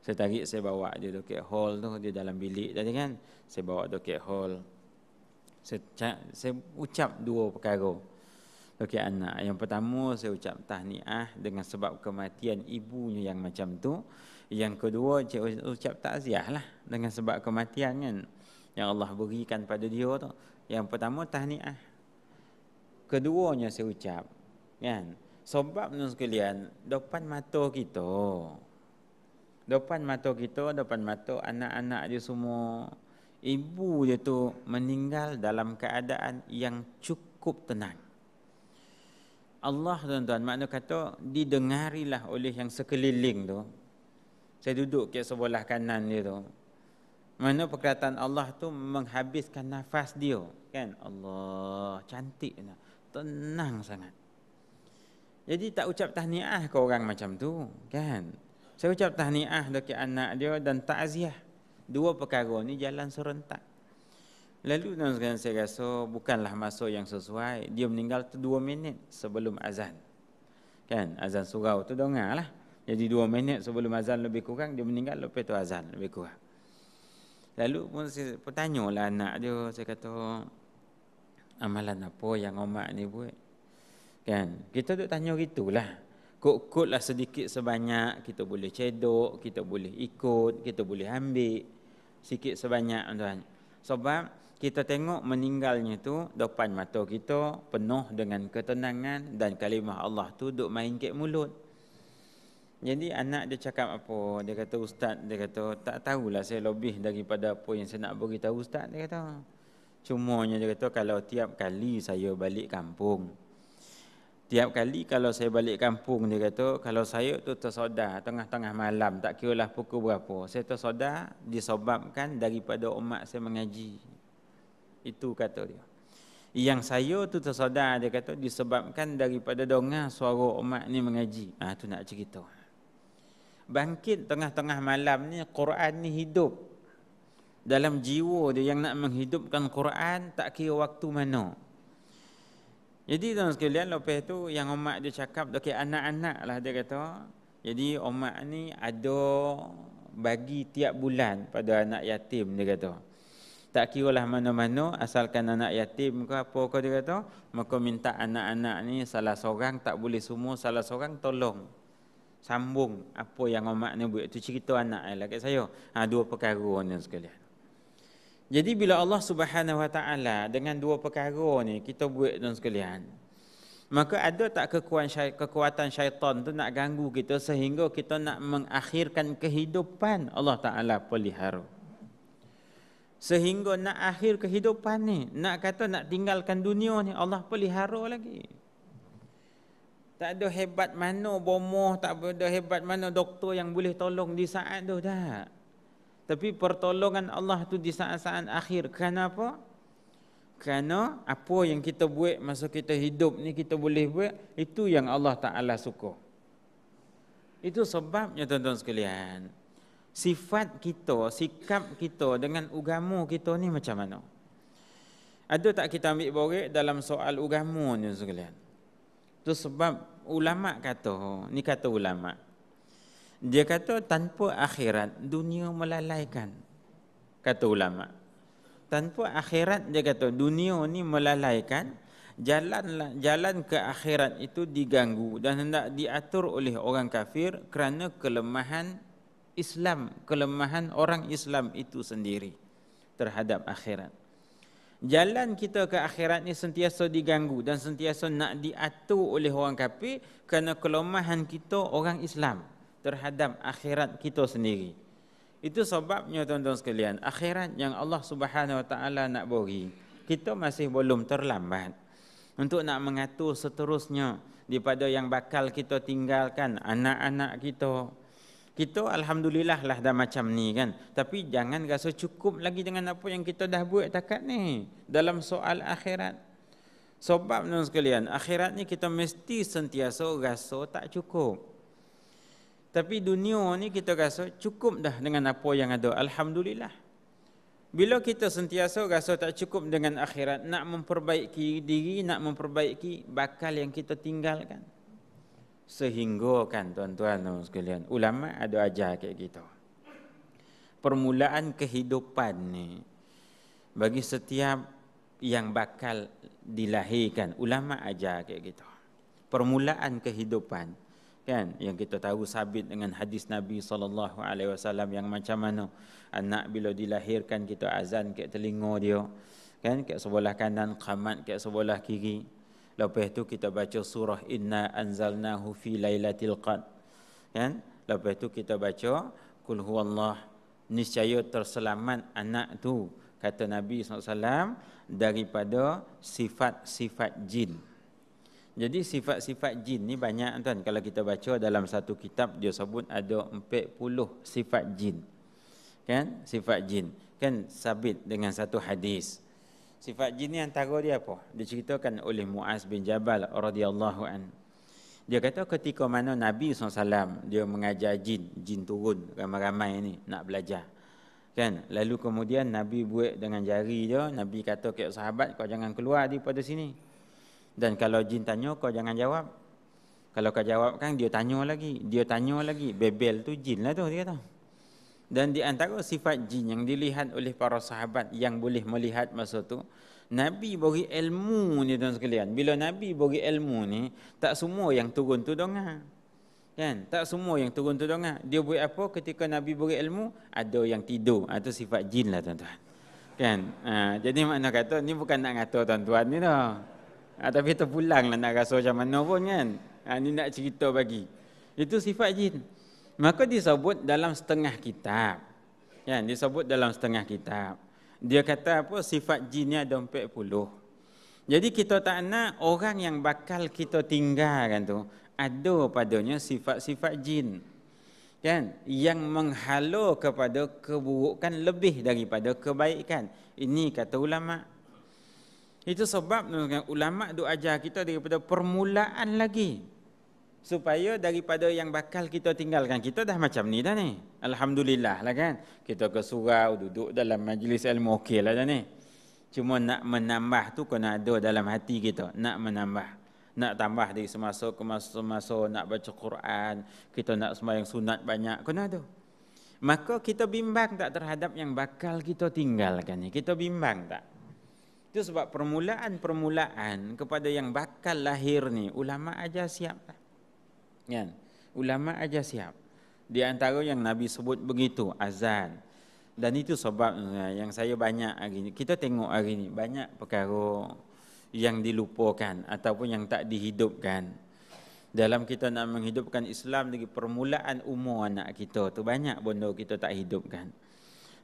saya tarik saya bawa dia ke hall tu dia dalam bilik tadi kan saya bawa ke hall saya, saya ucap dua perkara doket anak yang pertama saya ucap tahniah dengan sebab kematian ibunya yang macam tu yang kedua cik ucap takziah lah Dengan sebab kematian kan Yang Allah berikan pada dia tu Yang pertama tahniah Keduanya saya ucap kan? Sebab menurut sekalian Depan mata kita Depan mata kita Depan mata anak-anak dia semua Ibu dia tu Meninggal dalam keadaan Yang cukup tenang Allah tuan-tuan makna kata didengarilah oleh yang sekeliling tu saya duduk ke sebelah kanan dia tu. Mana perkataan Allah tu menghabiskan nafas dia. Kan? Allah cantik. Tenang sangat. Jadi tak ucap tahniah ke orang macam tu. Kan? Saya ucap tahniah ke anak dia dan ta'ziah. Dua perkara ni jalan serentak. Lalu tuan saya rasa bukanlah masa yang sesuai. Dia meninggal tu dua minit sebelum azan. Kan? Azan surau tu dengar lah. Jadi dua minit sebelum azan lebih kurang, dia meninggal lepas tu azan lebih kurang. Lalu pun saya bertanya lah anak dia, saya kata, amalan apa yang umat ni buat? Kan? Kita tu tanya gitulah. Kut-kut lah sedikit sebanyak, kita boleh cedok, kita boleh ikut, kita boleh ambil. Sikit sebanyak tuan. Sebab kita tengok meninggalnya tu depan mata kita penuh dengan ketenangan dan kalimah Allah tu duk main ke mulut. Jadi anak dia cakap apa? Dia kata ustaz, dia kata tak tahulah saya lebih daripada apa yang saya nak beritahu ustaz, dia kata. Cumanya dia kata kalau tiap kali saya balik kampung, Tiap kali kalau saya balik kampung dia kata kalau saya tu tersodar tengah-tengah malam tak kira lah pukul berapa saya tersodar disebabkan daripada umat saya mengaji. Itu kata dia. Yang saya tu tersodar dia kata disebabkan daripada dengar suara umat ni mengaji. Ah ha, tu nak cerita bangkit tengah-tengah malam ni Quran ni hidup dalam jiwa dia yang nak menghidupkan Quran tak kira waktu mana jadi tuan sekalian lepas tu yang Omak dia cakap okay, anak-anak lah dia kata jadi Omak ni ada bagi tiap bulan pada anak yatim dia kata tak kira lah mana-mana asalkan anak yatim ke apa ke dia kata maka minta anak-anak ni salah seorang tak boleh semua salah seorang tolong sambung apa yang Umar ni buat tu cerita anak ai lah kat saya. Ha, dua perkara ni sekalian. Jadi bila Allah Subhanahu Wa Taala dengan dua perkara ni kita buat tu sekalian. Maka ada tak kekuatan syai- kekuatan syaitan tu nak ganggu kita sehingga kita nak mengakhirkan kehidupan Allah Taala pelihara. Sehingga nak akhir kehidupan ni, nak kata nak tinggalkan dunia ni Allah pelihara lagi. Tak ada hebat mana bomoh, tak ada hebat mana doktor yang boleh tolong di saat tu dah. Tapi pertolongan Allah tu di saat-saat akhir. Kenapa? Kerana apa yang kita buat masa kita hidup ni kita boleh buat, itu yang Allah Ta'ala suka. Itu sebabnya tuan-tuan sekalian. Sifat kita, sikap kita dengan ugamu kita ni macam mana? Ada tak kita ambil borek dalam soal ugamu ni sekalian? Itu sebab ulama kata, ni kata ulama. Dia kata tanpa akhirat dunia melalaikan. Kata ulama. Tanpa akhirat dia kata dunia ni melalaikan jalan jalan ke akhirat itu diganggu dan hendak diatur oleh orang kafir kerana kelemahan Islam, kelemahan orang Islam itu sendiri terhadap akhirat jalan kita ke akhirat ni sentiasa diganggu dan sentiasa nak diatur oleh orang kafir kerana kelemahan kita orang Islam terhadap akhirat kita sendiri. Itu sebabnya tuan-tuan sekalian, akhirat yang Allah Subhanahu Wa Taala nak bagi, kita masih belum terlambat untuk nak mengatur seterusnya daripada yang bakal kita tinggalkan anak-anak kita, kita alhamdulillah lah dah macam ni kan. Tapi jangan rasa cukup lagi dengan apa yang kita dah buat takat ni. Dalam soal akhirat. Sebab tuan sekalian, akhirat ni kita mesti sentiasa rasa tak cukup. Tapi dunia ni kita rasa cukup dah dengan apa yang ada. Alhamdulillah. Bila kita sentiasa rasa tak cukup dengan akhirat, nak memperbaiki diri, nak memperbaiki bakal yang kita tinggalkan. Sehingga kan tuan-tuan dan sekalian, ulama ada ajar kat kita. Permulaan kehidupan ni bagi setiap yang bakal dilahirkan, ulama ajar kat kita. Permulaan kehidupan kan yang kita tahu sabit dengan hadis Nabi sallallahu alaihi wasallam yang macam mana anak bila dilahirkan kita azan kat telinga dia kan kat sebelah kanan qamat kat sebelah kiri Lepas itu kita baca surah Inna anzalnahu fi Lailatul qad. Kan? Lepas itu kita baca Kul huwallah Niscaya terselamat anak tu Kata Nabi SAW Daripada sifat-sifat jin Jadi sifat-sifat jin ni banyak tuan Kalau kita baca dalam satu kitab Dia sebut ada 40 sifat jin Kan? Sifat jin Kan sabit dengan satu Hadis Sifat jin ni antara dia apa? Diceritakan oleh Muaz bin Jabal radhiyallahu an. Dia kata ketika mana Nabi SAW dia mengajar jin, jin turun ramai-ramai ni nak belajar. Kan? Lalu kemudian Nabi buat dengan jari dia, Nabi kata ke sahabat kau jangan keluar daripada sini. Dan kalau jin tanya kau jangan jawab. Kalau kau jawab kan dia tanya lagi, dia tanya lagi. Bebel tu jin lah tu dia kata. Dan di antara sifat jin yang dilihat oleh para sahabat yang boleh melihat masa tu, Nabi bagi ilmu ni tuan sekalian. Bila Nabi bagi ilmu ni, tak semua yang turun tu dengar. Kan? Tak semua yang turun tu dengar. Dia buat apa ketika Nabi bagi ilmu? Ada yang tidur. Itu ah, sifat jin lah tuan-tuan. Kan? Ha, jadi makna kata, ni bukan nak ngatur tuan-tuan ni dah. Ha, tapi terpulang lah nak rasa macam mana pun kan. Ha, ni nak cerita bagi. Itu sifat Jin maka disebut dalam setengah kitab ya disebut dalam setengah kitab dia kata apa sifat jinnya ada empat puluh jadi kita tak nak orang yang bakal kita tinggalkan tu ada padanya sifat-sifat jin kan yang menghalau kepada keburukan lebih daripada kebaikan ini kata ulama itu sebab ulama duk ajar kita daripada permulaan lagi supaya daripada yang bakal kita tinggalkan kita dah macam ni dah ni alhamdulillah lah kan kita ke surau duduk dalam majlis ilmu okey lah dah ni cuma nak menambah tu kena ada dalam hati kita nak menambah nak tambah dari semasa ke semasa nak baca Quran kita nak semua yang sunat banyak kena ada maka kita bimbang tak terhadap yang bakal kita tinggalkan ni kita bimbang tak itu sebab permulaan-permulaan kepada yang bakal lahir ni ulama aja siap tak kan ulama aja siap di antara yang nabi sebut begitu azan dan itu sebab yang saya banyak hari ini kita tengok hari ini banyak perkara yang dilupakan ataupun yang tak dihidupkan dalam kita nak menghidupkan Islam dari permulaan umur anak kita tu banyak benda kita tak hidupkan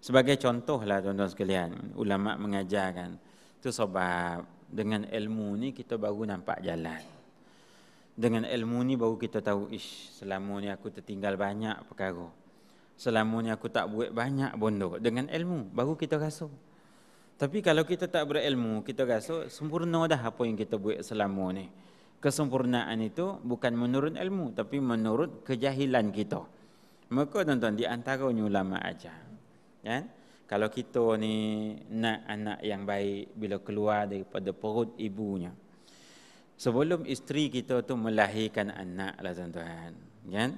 sebagai contohlah tuan-tuan sekalian ulama mengajarkan itu sebab dengan ilmu ni kita baru nampak jalan dengan ilmu ni baru kita tahu ish selama ni aku tertinggal banyak perkara. Selama ni aku tak buat banyak bondo. Dengan ilmu baru kita rasa. Tapi kalau kita tak berilmu, kita rasa sempurna dah apa yang kita buat selama ni. Kesempurnaan itu bukan menurut ilmu tapi menurut kejahilan kita. Maka tuan-tuan di antara ulama aja. Kan? Kalau kita ni nak anak yang baik bila keluar daripada perut ibunya sebelum isteri kita tu melahirkan anak lah tuan-tuan kan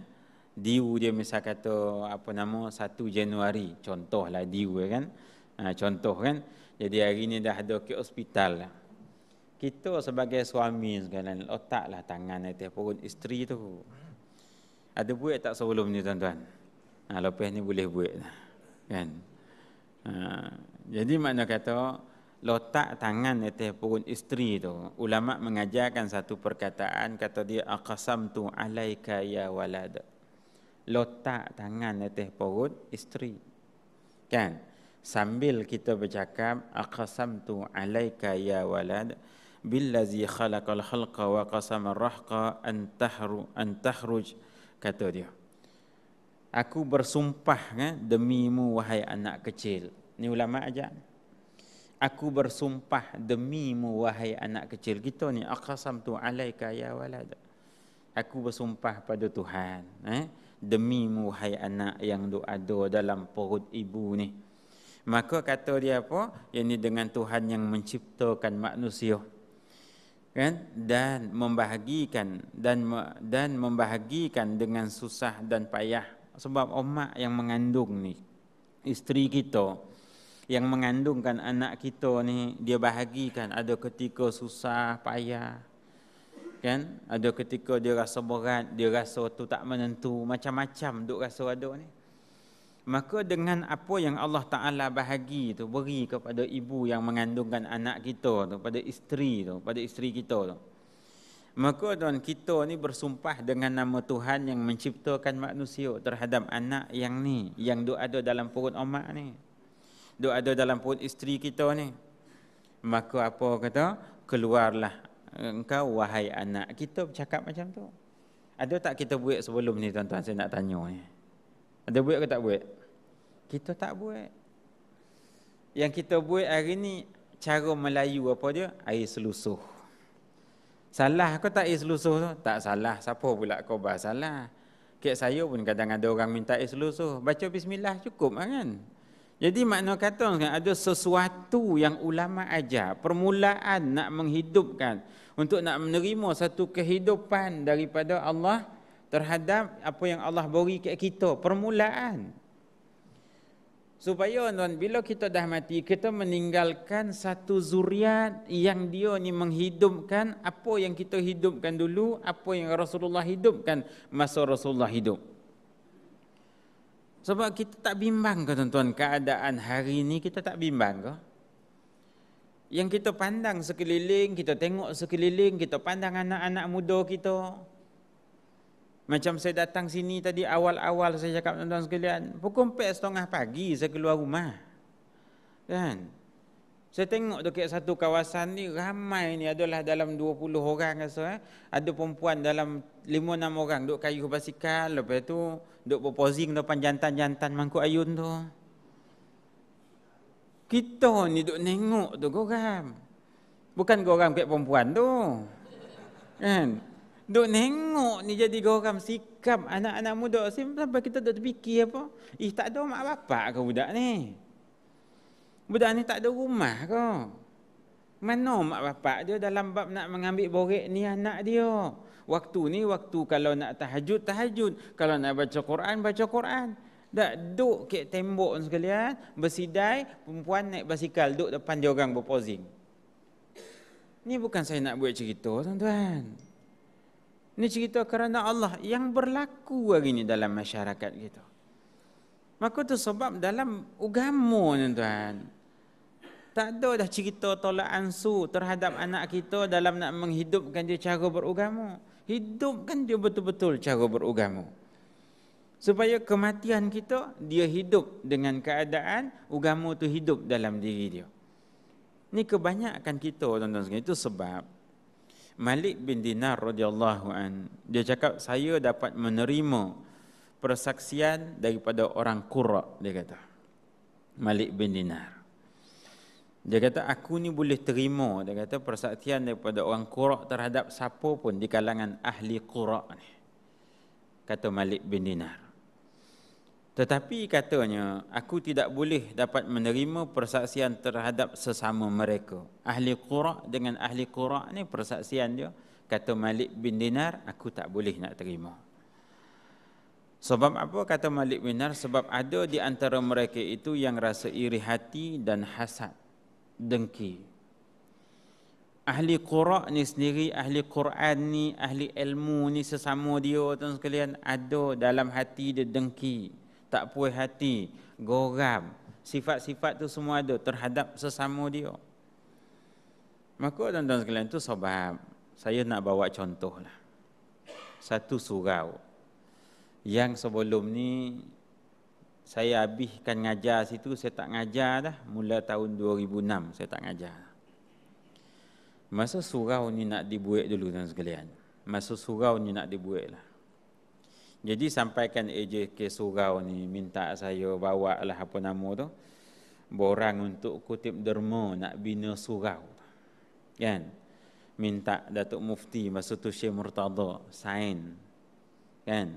diu dia misal kata apa nama 1 Januari contoh lah diu kan ha, contoh kan jadi hari ni dah ada ke hospital lah. kita sebagai suami segala-ni, otak lah tangan atas perut isteri tu ada buat tak sebelum ni tuan-tuan ha, lepas ni boleh buat lah, kan ha, jadi makna kata letak tangan atas perut isteri tu ulama mengajarkan satu perkataan kata dia aqsam tu alaika ya walad letak tangan atas perut isteri kan sambil kita bercakap aqsam tu alaika ya walad billazi khalaqal khalqa wa qasama rahqa an tahru an tahruj kata dia aku bersumpah kan, eh, demi mu wahai anak kecil ni ulama ajar Aku bersumpah demimu wahai anak kecil kita ni aqsam tu alaika ya walad. Aku bersumpah pada Tuhan, eh? demimu wahai anak yang duk ada dalam perut ibu ni. Maka kata dia apa? Yang ini dengan Tuhan yang menciptakan manusia. Kan? Dan membahagikan dan dan membahagikan dengan susah dan payah sebab omak yang mengandung ni isteri kita yang mengandungkan anak kita ni dia bahagikan ada ketika susah payah kan ada ketika dia rasa berat dia rasa tu tak menentu macam-macam duk rasa ada ni maka dengan apa yang Allah Taala bahagi tu beri kepada ibu yang mengandungkan anak kita tu pada isteri tu pada isteri kita tu maka tuan kita ni bersumpah dengan nama Tuhan yang menciptakan manusia terhadap anak yang ni yang duk ada dalam perut umat ni duk ada dalam perut isteri kita ni. Maka apa kata? Keluarlah eh, engkau wahai anak. Kita bercakap macam tu. Ada tak kita buat sebelum ni tuan-tuan saya nak tanya ni? Eh. Ada buat ke tak buat? Kita tak buat. Yang kita buat hari ni cara Melayu apa dia? Air selusuh. Salah ke tak air selusuh tu? Tak salah. Siapa pula kau bahas salah? Kek saya pun kadang-kadang ada orang minta air selusuh. Baca bismillah cukup lah kan? Jadi makna kata kan, ada sesuatu yang ulama ajar permulaan nak menghidupkan untuk nak menerima satu kehidupan daripada Allah terhadap apa yang Allah beri ke kita permulaan supaya tuan bila kita dah mati kita meninggalkan satu zuriat yang dia ni menghidupkan apa yang kita hidupkan dulu apa yang Rasulullah hidupkan masa Rasulullah hidup sebab kita tak bimbang ke tuan-tuan keadaan hari ini kita tak bimbang ke? Yang kita pandang sekeliling, kita tengok sekeliling, kita pandang anak-anak muda kita. Macam saya datang sini tadi awal-awal saya cakap tuan-tuan sekalian, pukul 4 setengah pagi saya keluar rumah. Kan? Saya tengok tu kat satu kawasan ni ramai ni adalah dalam 20 orang rasa eh. Ada perempuan dalam 5 6 orang duk kayuh basikal lepas tu duk proposing depan jantan-jantan mangkuk ayun tu. Kita ni duk nengok tu geram. Bukan geram kat perempuan tu. Kan? Duk nengok ni jadi geram sikap anak-anak muda sampai kita duk terfikir apa? Ih tak ada mak bapak ke budak ni? Budak ni tak ada rumah ke? Mana mak bapak dia dalam bab nak mengambil borek ni anak dia? waktu ni waktu kalau nak tahajud tahajud kalau nak baca Quran baca Quran dak duk ke tembok sekalian bersidai perempuan naik basikal duk depan dia orang berposing ni bukan saya nak buat cerita tuan-tuan ni cerita kerana Allah yang berlaku hari ni dalam masyarakat kita maka tu sebab dalam agama tuan-tuan tak ada dah cerita tolak ansur terhadap anak kita dalam nak menghidupkan dia cara beragama. Hidup kan dia betul-betul cara berugamu Supaya kematian kita, dia hidup dengan keadaan ugamu tu hidup dalam diri dia. Ini kebanyakan kita, tuan-tuan Itu sebab Malik bin Dinar radhiyallahu an dia cakap saya dapat menerima persaksian daripada orang Qurra dia kata Malik bin Dinar dia kata aku ni boleh terima dia kata persaksian daripada orang Qura terhadap siapa pun di kalangan ahli Qura ni. Kata Malik bin Dinar. Tetapi katanya aku tidak boleh dapat menerima persaksian terhadap sesama mereka. Ahli Qura dengan ahli Qura ni persaksian dia kata Malik bin Dinar aku tak boleh nak terima. Sebab apa kata Malik bin Dinar? Sebab ada di antara mereka itu yang rasa iri hati dan hasad dengki. Ahli Qur'an ni sendiri, ahli Qur'an ni, ahli ilmu ni sesama dia tuan sekalian ada dalam hati dia dengki, tak puas hati, goram. Sifat-sifat tu semua ada terhadap sesama dia. Maka tuan-tuan sekalian tu sebab saya nak bawa contoh lah. Satu surau yang sebelum ni saya habiskan ngajar situ, saya tak ngajar dah. Mula tahun 2006, saya tak ngajar. Masa surau ni nak dibuat dulu dan sekalian. Masa surau ni nak dibuat lah. Jadi sampaikan AJK surau ni, minta saya bawa lah apa nama tu. Borang untuk kutip derma nak bina surau. Kan? Minta Datuk Mufti, masa tu Syekh Murtada, sign. Kan?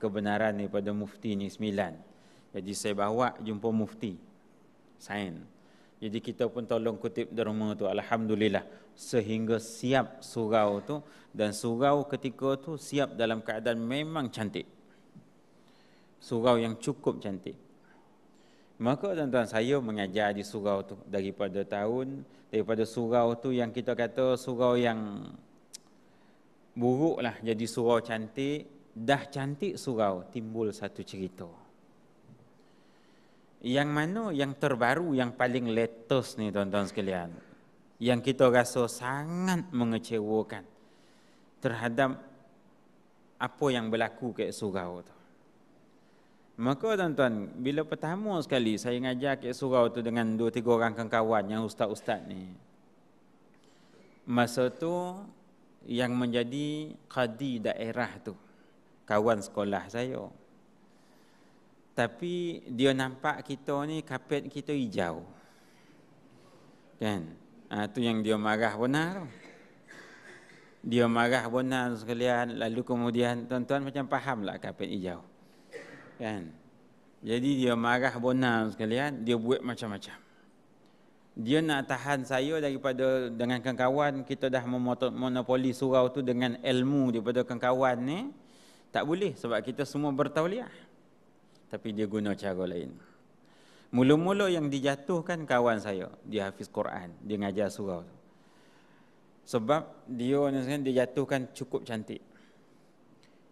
Kebenaran daripada Mufti ni sembilan. Jadi saya bawa jumpa mufti sain. Jadi kita pun tolong kutip derma tu alhamdulillah sehingga siap surau tu dan surau ketika tu siap dalam keadaan memang cantik. Surau yang cukup cantik. Maka tuan-tuan saya mengajar di surau tu daripada tahun daripada surau tu yang kita kata surau yang buruk lah jadi surau cantik dah cantik surau timbul satu cerita. Yang mana yang terbaru, yang paling latest ni tuan-tuan sekalian. Yang kita rasa sangat mengecewakan terhadap apa yang berlaku ke surau tu. Maka tuan-tuan, bila pertama sekali saya ngajar kat surau tu dengan dua tiga orang kawan yang ustaz-ustaz ni. Masa tu yang menjadi kadi daerah tu kawan sekolah saya tapi dia nampak kita ni kapet kita hijau. Kan? Ha, tu yang dia marah benar. Dia marah benar sekalian lalu kemudian tuan-tuan macam lah kapet hijau. Kan? Jadi dia marah benar sekalian, dia buat macam-macam. Dia nak tahan saya daripada dengan kawan-kawan kita dah memonopoli surau tu dengan ilmu daripada kawan-kawan ni. Tak boleh sebab kita semua bertauliah tapi dia guna cara lain. Mula-mula yang dijatuhkan kawan saya, dia hafiz Quran, dia ngajar surau. Sebab dia orang sekalian dijatuhkan cukup cantik.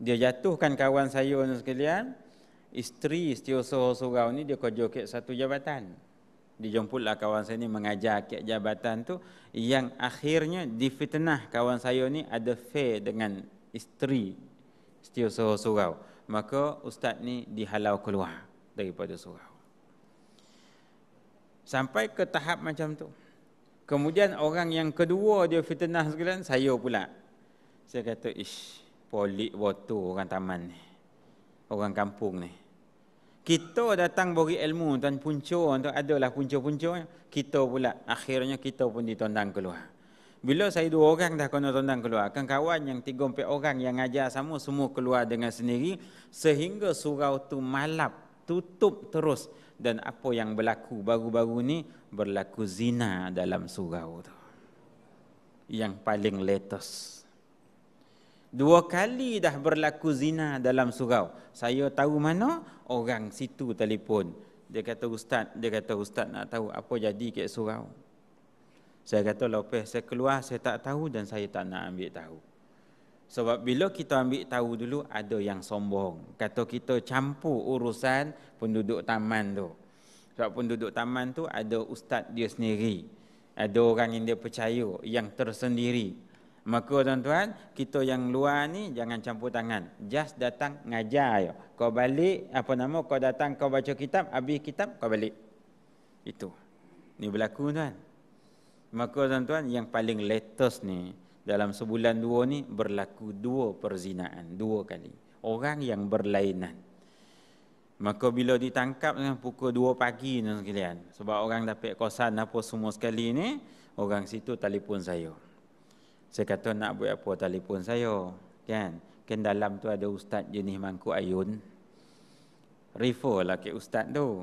Dia jatuhkan kawan saya orang sekalian, isteri setiausaha surau ni dia kerja kat satu jabatan. Dijemputlah kawan saya ni mengajar kat jabatan tu yang akhirnya di fitnah kawan saya ni ada fair dengan isteri setiausaha surau. surau maka ustaz ni dihalau keluar daripada surau. Sampai ke tahap macam tu. Kemudian orang yang kedua dia fitnah sekalian, saya pula. Saya kata, ish, polik botol orang taman ni. Orang kampung ni. Kita datang bagi ilmu, tuan punca, tuan adalah punca-punca. Kita pula, akhirnya kita pun ditondang keluar. Bila saya dua orang dah kena tendang keluar. Kawan-kawan yang tiga empat orang yang ajar sama semua keluar dengan sendiri. Sehingga surau tu malap, tutup terus. Dan apa yang berlaku baru-baru ni berlaku zina dalam surau tu. Yang paling letos Dua kali dah berlaku zina dalam surau. Saya tahu mana orang situ telefon. Dia kata ustaz, dia kata ustaz nak tahu apa jadi ke surau. Saya kata lopeh saya keluar saya tak tahu dan saya tak nak ambil tahu. Sebab bila kita ambil tahu dulu ada yang sombong. Kata kita campur urusan penduduk taman tu. Sebab penduduk taman tu ada ustaz dia sendiri. Ada orang yang dia percaya yang tersendiri. Maka tuan-tuan, kita yang luar ni jangan campur tangan. Just datang ngajar ya. Kau balik, apa nama, kau datang kau baca kitab, habis kitab, kau balik. Itu. Ni berlaku tuan. Maka tuan-tuan yang paling latest ni dalam sebulan dua ni berlaku dua perzinaan dua kali orang yang berlainan. Maka bila ditangkap dengan pukul 2 pagi ni sekalian sebab orang dapat kosan apa semua sekali ni orang situ telefon saya. Saya kata nak buat apa telefon saya kan. Kan dalam tu ada ustaz jenis mangkuk ayun. Refer lah ke ustaz tu.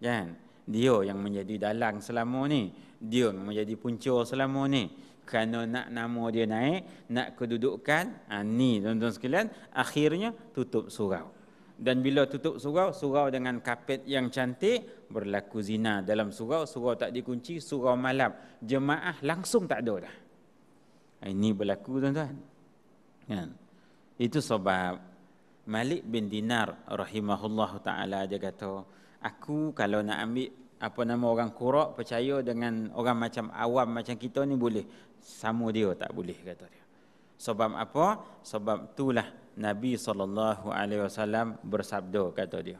Kan? dia yang menjadi dalang selama ni dia yang menjadi punca selama ni kerana nak nama dia naik nak kedudukan ha, ni tuan-tuan sekalian akhirnya tutup surau dan bila tutup surau surau dengan kapet yang cantik berlaku zina dalam surau surau tak dikunci surau malam jemaah langsung tak ada dah ha, ini berlaku tuan-tuan kan itu sebab Malik bin Dinar rahimahullah taala dia kata aku kalau nak ambil apa nama orang kurak percaya dengan orang macam awam macam kita ni boleh sama dia tak boleh kata dia sebab apa sebab itulah Nabi sallallahu alaihi wasallam bersabda kata dia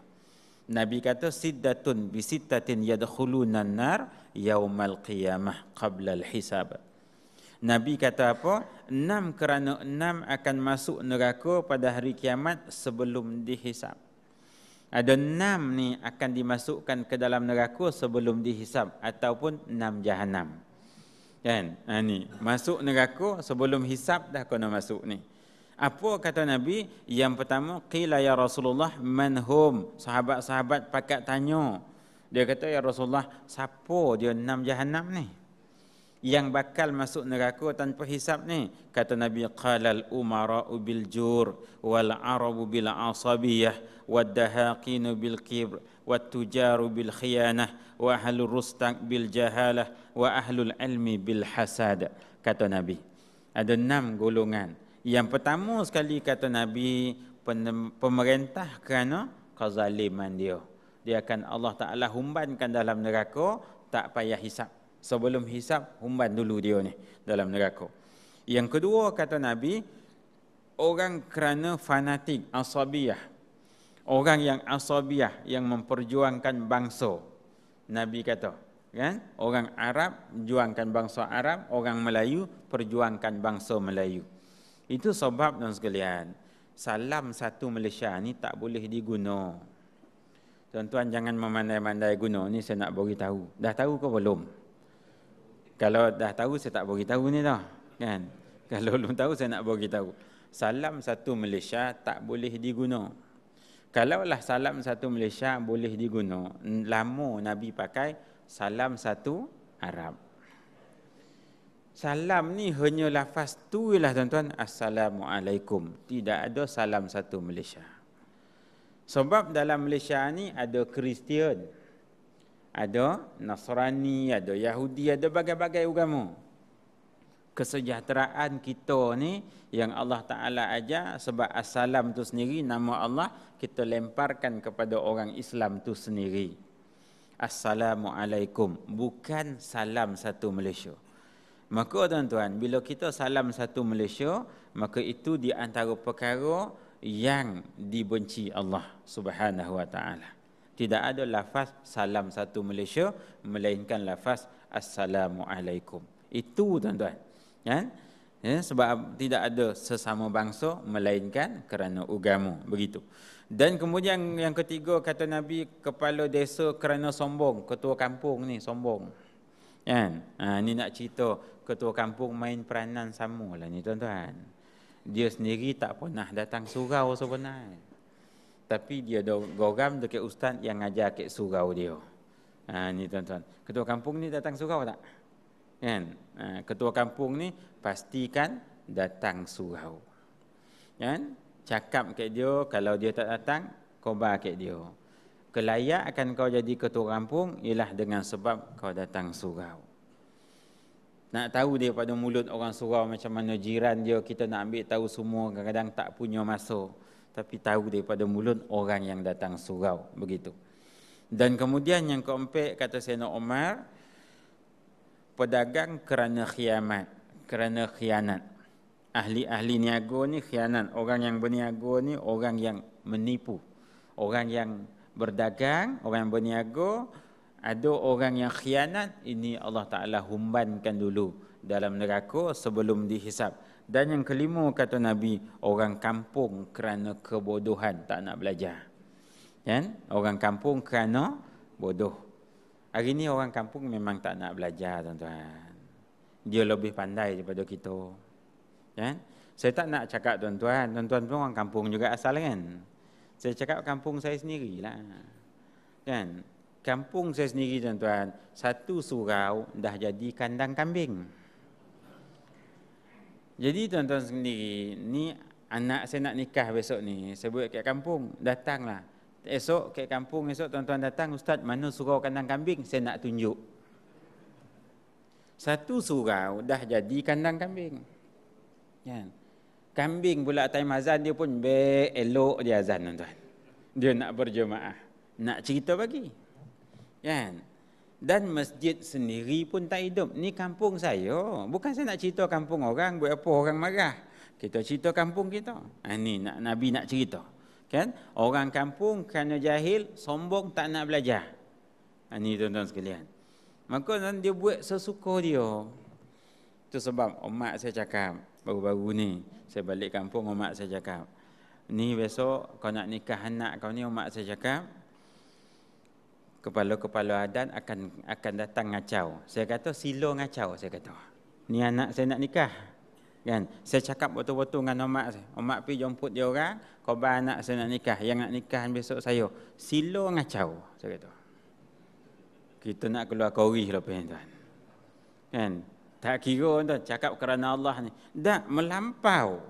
Nabi kata siddatun bi sittatin yadkhuluna an-nar yaumal qiyamah qabla al-hisab Nabi kata apa enam kerana enam akan masuk neraka pada hari kiamat sebelum dihisab ada enam ni akan dimasukkan ke dalam neraka sebelum dihisap ataupun enam jahanam. Kan? Ha, ni. Masuk neraka sebelum hisap dah kena masuk ni. Apa kata Nabi? Yang pertama, Qila ya Rasulullah man hum. Sahabat-sahabat pakat tanya. Dia kata, ya Rasulullah, siapa dia enam jahanam ni? yang bakal masuk neraka tanpa hisap ni kata nabi qalal umara bil jur wal arab bil asabiyah wad dahaqin bil kibr wat tujar bil khiyanah wa ahlur rustak bil jahalah wa ahlul ilmi bil hasad kata nabi ada enam golongan yang pertama sekali kata nabi pemerintah kerana kezaliman dia dia akan Allah Taala humbankan dalam neraka tak payah hisap sebelum hisap umban dulu dia ni dalam neraka. Yang kedua kata Nabi orang kerana fanatik asabiyah. Orang yang asabiyah yang memperjuangkan bangsa. Nabi kata, kan? Orang Arab juangkan bangsa Arab, orang Melayu perjuangkan bangsa Melayu. Itu sebab tuan sekalian, salam satu Malaysia ni tak boleh diguna. Tuan-tuan jangan memandai-mandai guna ni saya nak bagi tahu. Dah tahu ke belum? kalau dah tahu saya tak bagi tahu ni dah kan kalau belum tahu saya nak bagi tahu salam satu Malaysia tak boleh diguna kalau lah salam satu Malaysia boleh diguna lama Nabi pakai salam satu Arab Salam ni hanya lafaz tu lah tuan-tuan. Assalamualaikum. Tidak ada salam satu Malaysia. Sebab dalam Malaysia ni ada Kristian ada Nasrani, ada Yahudi, ada bagai-bagai agama. Kesejahteraan kita ni yang Allah Ta'ala ajar sebab Assalam tu sendiri nama Allah kita lemparkan kepada orang Islam tu sendiri. Assalamualaikum. Bukan salam satu Malaysia. Maka tuan-tuan, bila kita salam satu Malaysia, maka itu di antara perkara yang dibenci Allah Subhanahu Wa Ta'ala tidak ada lafaz salam satu Malaysia melainkan lafaz assalamualaikum. Itu tuan-tuan. Ya? ya. Sebab tidak ada sesama bangsa melainkan kerana agama begitu. Dan kemudian yang ketiga kata Nabi kepala desa kerana sombong, ketua kampung ni sombong. Ya? Ha, ni nak cerita ketua kampung main peranan samalah ni tuan-tuan. Dia sendiri tak pernah datang surau sebenarnya tapi dia ada gogam dekat ustaz yang ajar ke surau dia. Ha, ni tuan-tuan. Ketua kampung ni datang surau tak? Kan? Ha, ketua kampung ni pastikan datang surau. Kan? Cakap ke dia, kalau dia tak datang, kobar ke dia. Kelayak akan kau jadi ketua kampung ialah dengan sebab kau datang surau. Nak tahu dia pada mulut orang surau macam mana jiran dia, kita nak ambil tahu semua kadang-kadang tak punya masuk tapi tahu daripada mulut orang yang datang surau begitu. Dan kemudian yang keempat kata Sayyidina Omar pedagang kerana khianat, kerana khianat. Ahli-ahli niaga ni khianat, orang yang berniaga ni orang yang menipu. Orang yang berdagang, orang yang berniaga ada orang yang khianat ini Allah Taala humbankan dulu dalam neraka sebelum dihisap. Dan yang kelima kata Nabi, orang kampung kerana kebodohan tak nak belajar. Kan? Orang kampung kerana bodoh. Hari ini orang kampung memang tak nak belajar tuan-tuan. Dia lebih pandai daripada kita. Kan? Saya tak nak cakap tuan-tuan, tuan-tuan pun orang kampung juga asal kan? Saya cakap kampung saya sendiri Kan? Kampung saya sendiri tuan-tuan, satu surau dah jadi kandang kambing. Jadi tuan-tuan sendiri, ni anak saya nak nikah besok ni, saya buat ke kampung, datanglah. Esok ke kampung esok tuan-tuan datang, ustaz mana surau kandang kambing saya nak tunjuk. Satu surau dah jadi kandang kambing. Kan? Kambing pula time azan dia pun be elok dia azan tuan-tuan. Dia nak berjemaah, nak cerita bagi. Kan? dan masjid sendiri pun tak hidup. Ni kampung saya. Bukan saya nak cerita kampung orang, buat apa orang marah. Kita cerita kampung kita. Ha, ni nak, Nabi nak cerita. Kan? Orang kampung kerana jahil, sombong, tak nak belajar. Ha, ni tuan-tuan sekalian. Maka dia buat sesuka dia. Itu sebab omak saya cakap, baru-baru ni, saya balik kampung, omak saya cakap, ni besok kau nak nikah anak kau ni, omak saya cakap, kepala-kepala adat akan akan datang ngacau. Saya kata silo ngacau saya kata. Ni anak saya nak nikah. Kan? Saya cakap betul-betul dengan omak saya. Omak pi jemput dia orang, kau anak saya nak nikah. Yang nak nikah besok saya. Silo ngacau saya kata. Kita nak keluar kori lah pengen tuan. Kan? Tak kira tuan, cakap kerana Allah ni. Tak, melampau.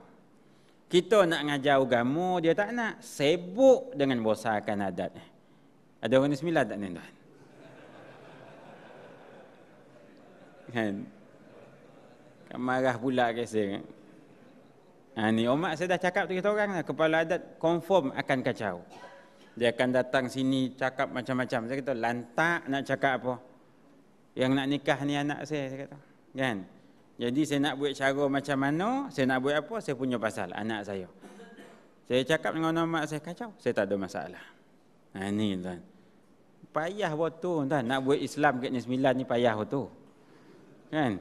Kita nak ngajar agama, dia tak nak. Sibuk dengan bosakan adat ni. Ada orang sembilan tak ni tuan Kan? Kan marah pula kisah kan? Ha, ni Omar saya dah cakap tu kita orang lah. Kepala adat confirm akan kacau. Dia akan datang sini cakap macam-macam. Saya kata lantak nak cakap apa. Yang nak nikah ni anak saya. Saya kata. Kan? Jadi saya nak buat cara macam mana. Saya nak buat apa. Saya punya pasal anak saya. Saya cakap dengan Omar saya kacau. Saya tak ada masalah. Ha, ni tuan payah waktu tuan nak buat Islam kat sembilan ni payah waktu. Kan?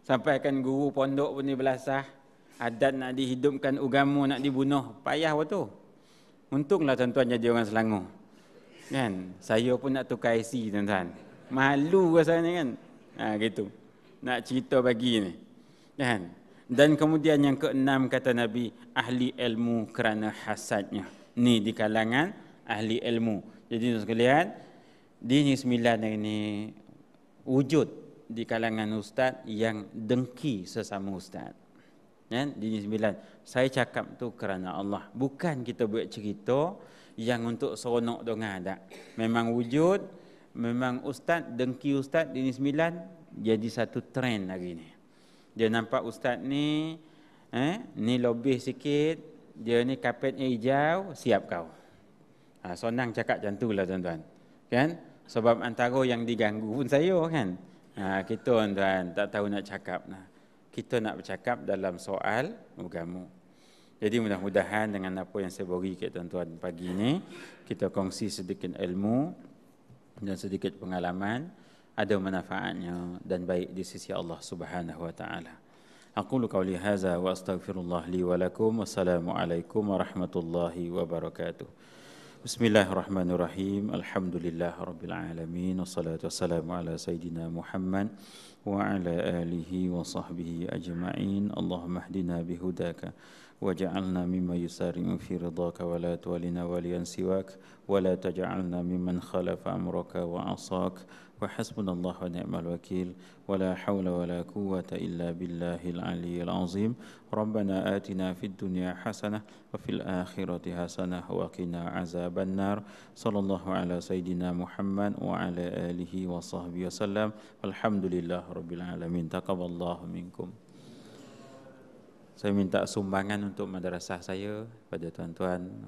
Sampai kan guru pondok pun ni belasah, adat nak dihidupkan agama nak dibunuh, payah waktu. Untunglah tuan-tuan jadi orang Selangor. Kan? Saya pun nak tukar IC tuan-tuan. Malu rasanya kan? Ha gitu. Nak cerita bagi ni. Kan? Dan kemudian yang keenam kata Nabi, ahli ilmu kerana hasadnya. Ni di kalangan ahli ilmu. Ya, jadi tuan sekalian, dini sembilan ini wujud di kalangan ustaz yang dengki sesama ustaz. Ya, dini sembilan. Saya cakap tu kerana Allah. Bukan kita buat cerita yang untuk seronok dengar kan, tak. Memang wujud, memang ustaz dengki ustaz dini sembilan jadi satu trend hari ni. Dia nampak ustaz ni eh, ni lebih sikit, dia ni kapet hijau, siap kau. Ha, senang cakap macam tu lah tuan-tuan. Kan? Sebab antara yang diganggu pun saya kan. Ha, kita tuan-tuan tak tahu nak cakap. Nah. Kita nak bercakap dalam soal agama. Jadi mudah-mudahan dengan apa yang saya beri ke tuan-tuan pagi ini, kita kongsi sedikit ilmu dan sedikit pengalaman ada manfaatnya dan baik di sisi Allah Subhanahu wa taala. Aqulu qawli hadza wa astaghfirullah li wa lakum. Assalamualaikum warahmatullahi wabarakatuh. بسم الله الرحمن الرحيم الحمد لله رب العالمين والصلاة والسلام على سيدنا محمد وعلى آله وصحبه أجمعين اللهم اهدنا بهداك وجعلنا مما يسارم في رضاك ولا تولنا وليا سواك ولا تجعلنا ممن خلف أمرك وعصاك وحسبنا الله ونعم الوكيل ولا حول ولا قوة إلا بالله العلي العظيم ربنا آتنا في الدنيا حسنة وفي الآخرة حسنة وقنا عذاب النار صلى الله على سيدنا محمد وعلى آله وصحبه وسلم والحمد لله رب العالمين تقبل الله منكم Saya minta sumbangan untuk madrasah saya pada tuan-tuan.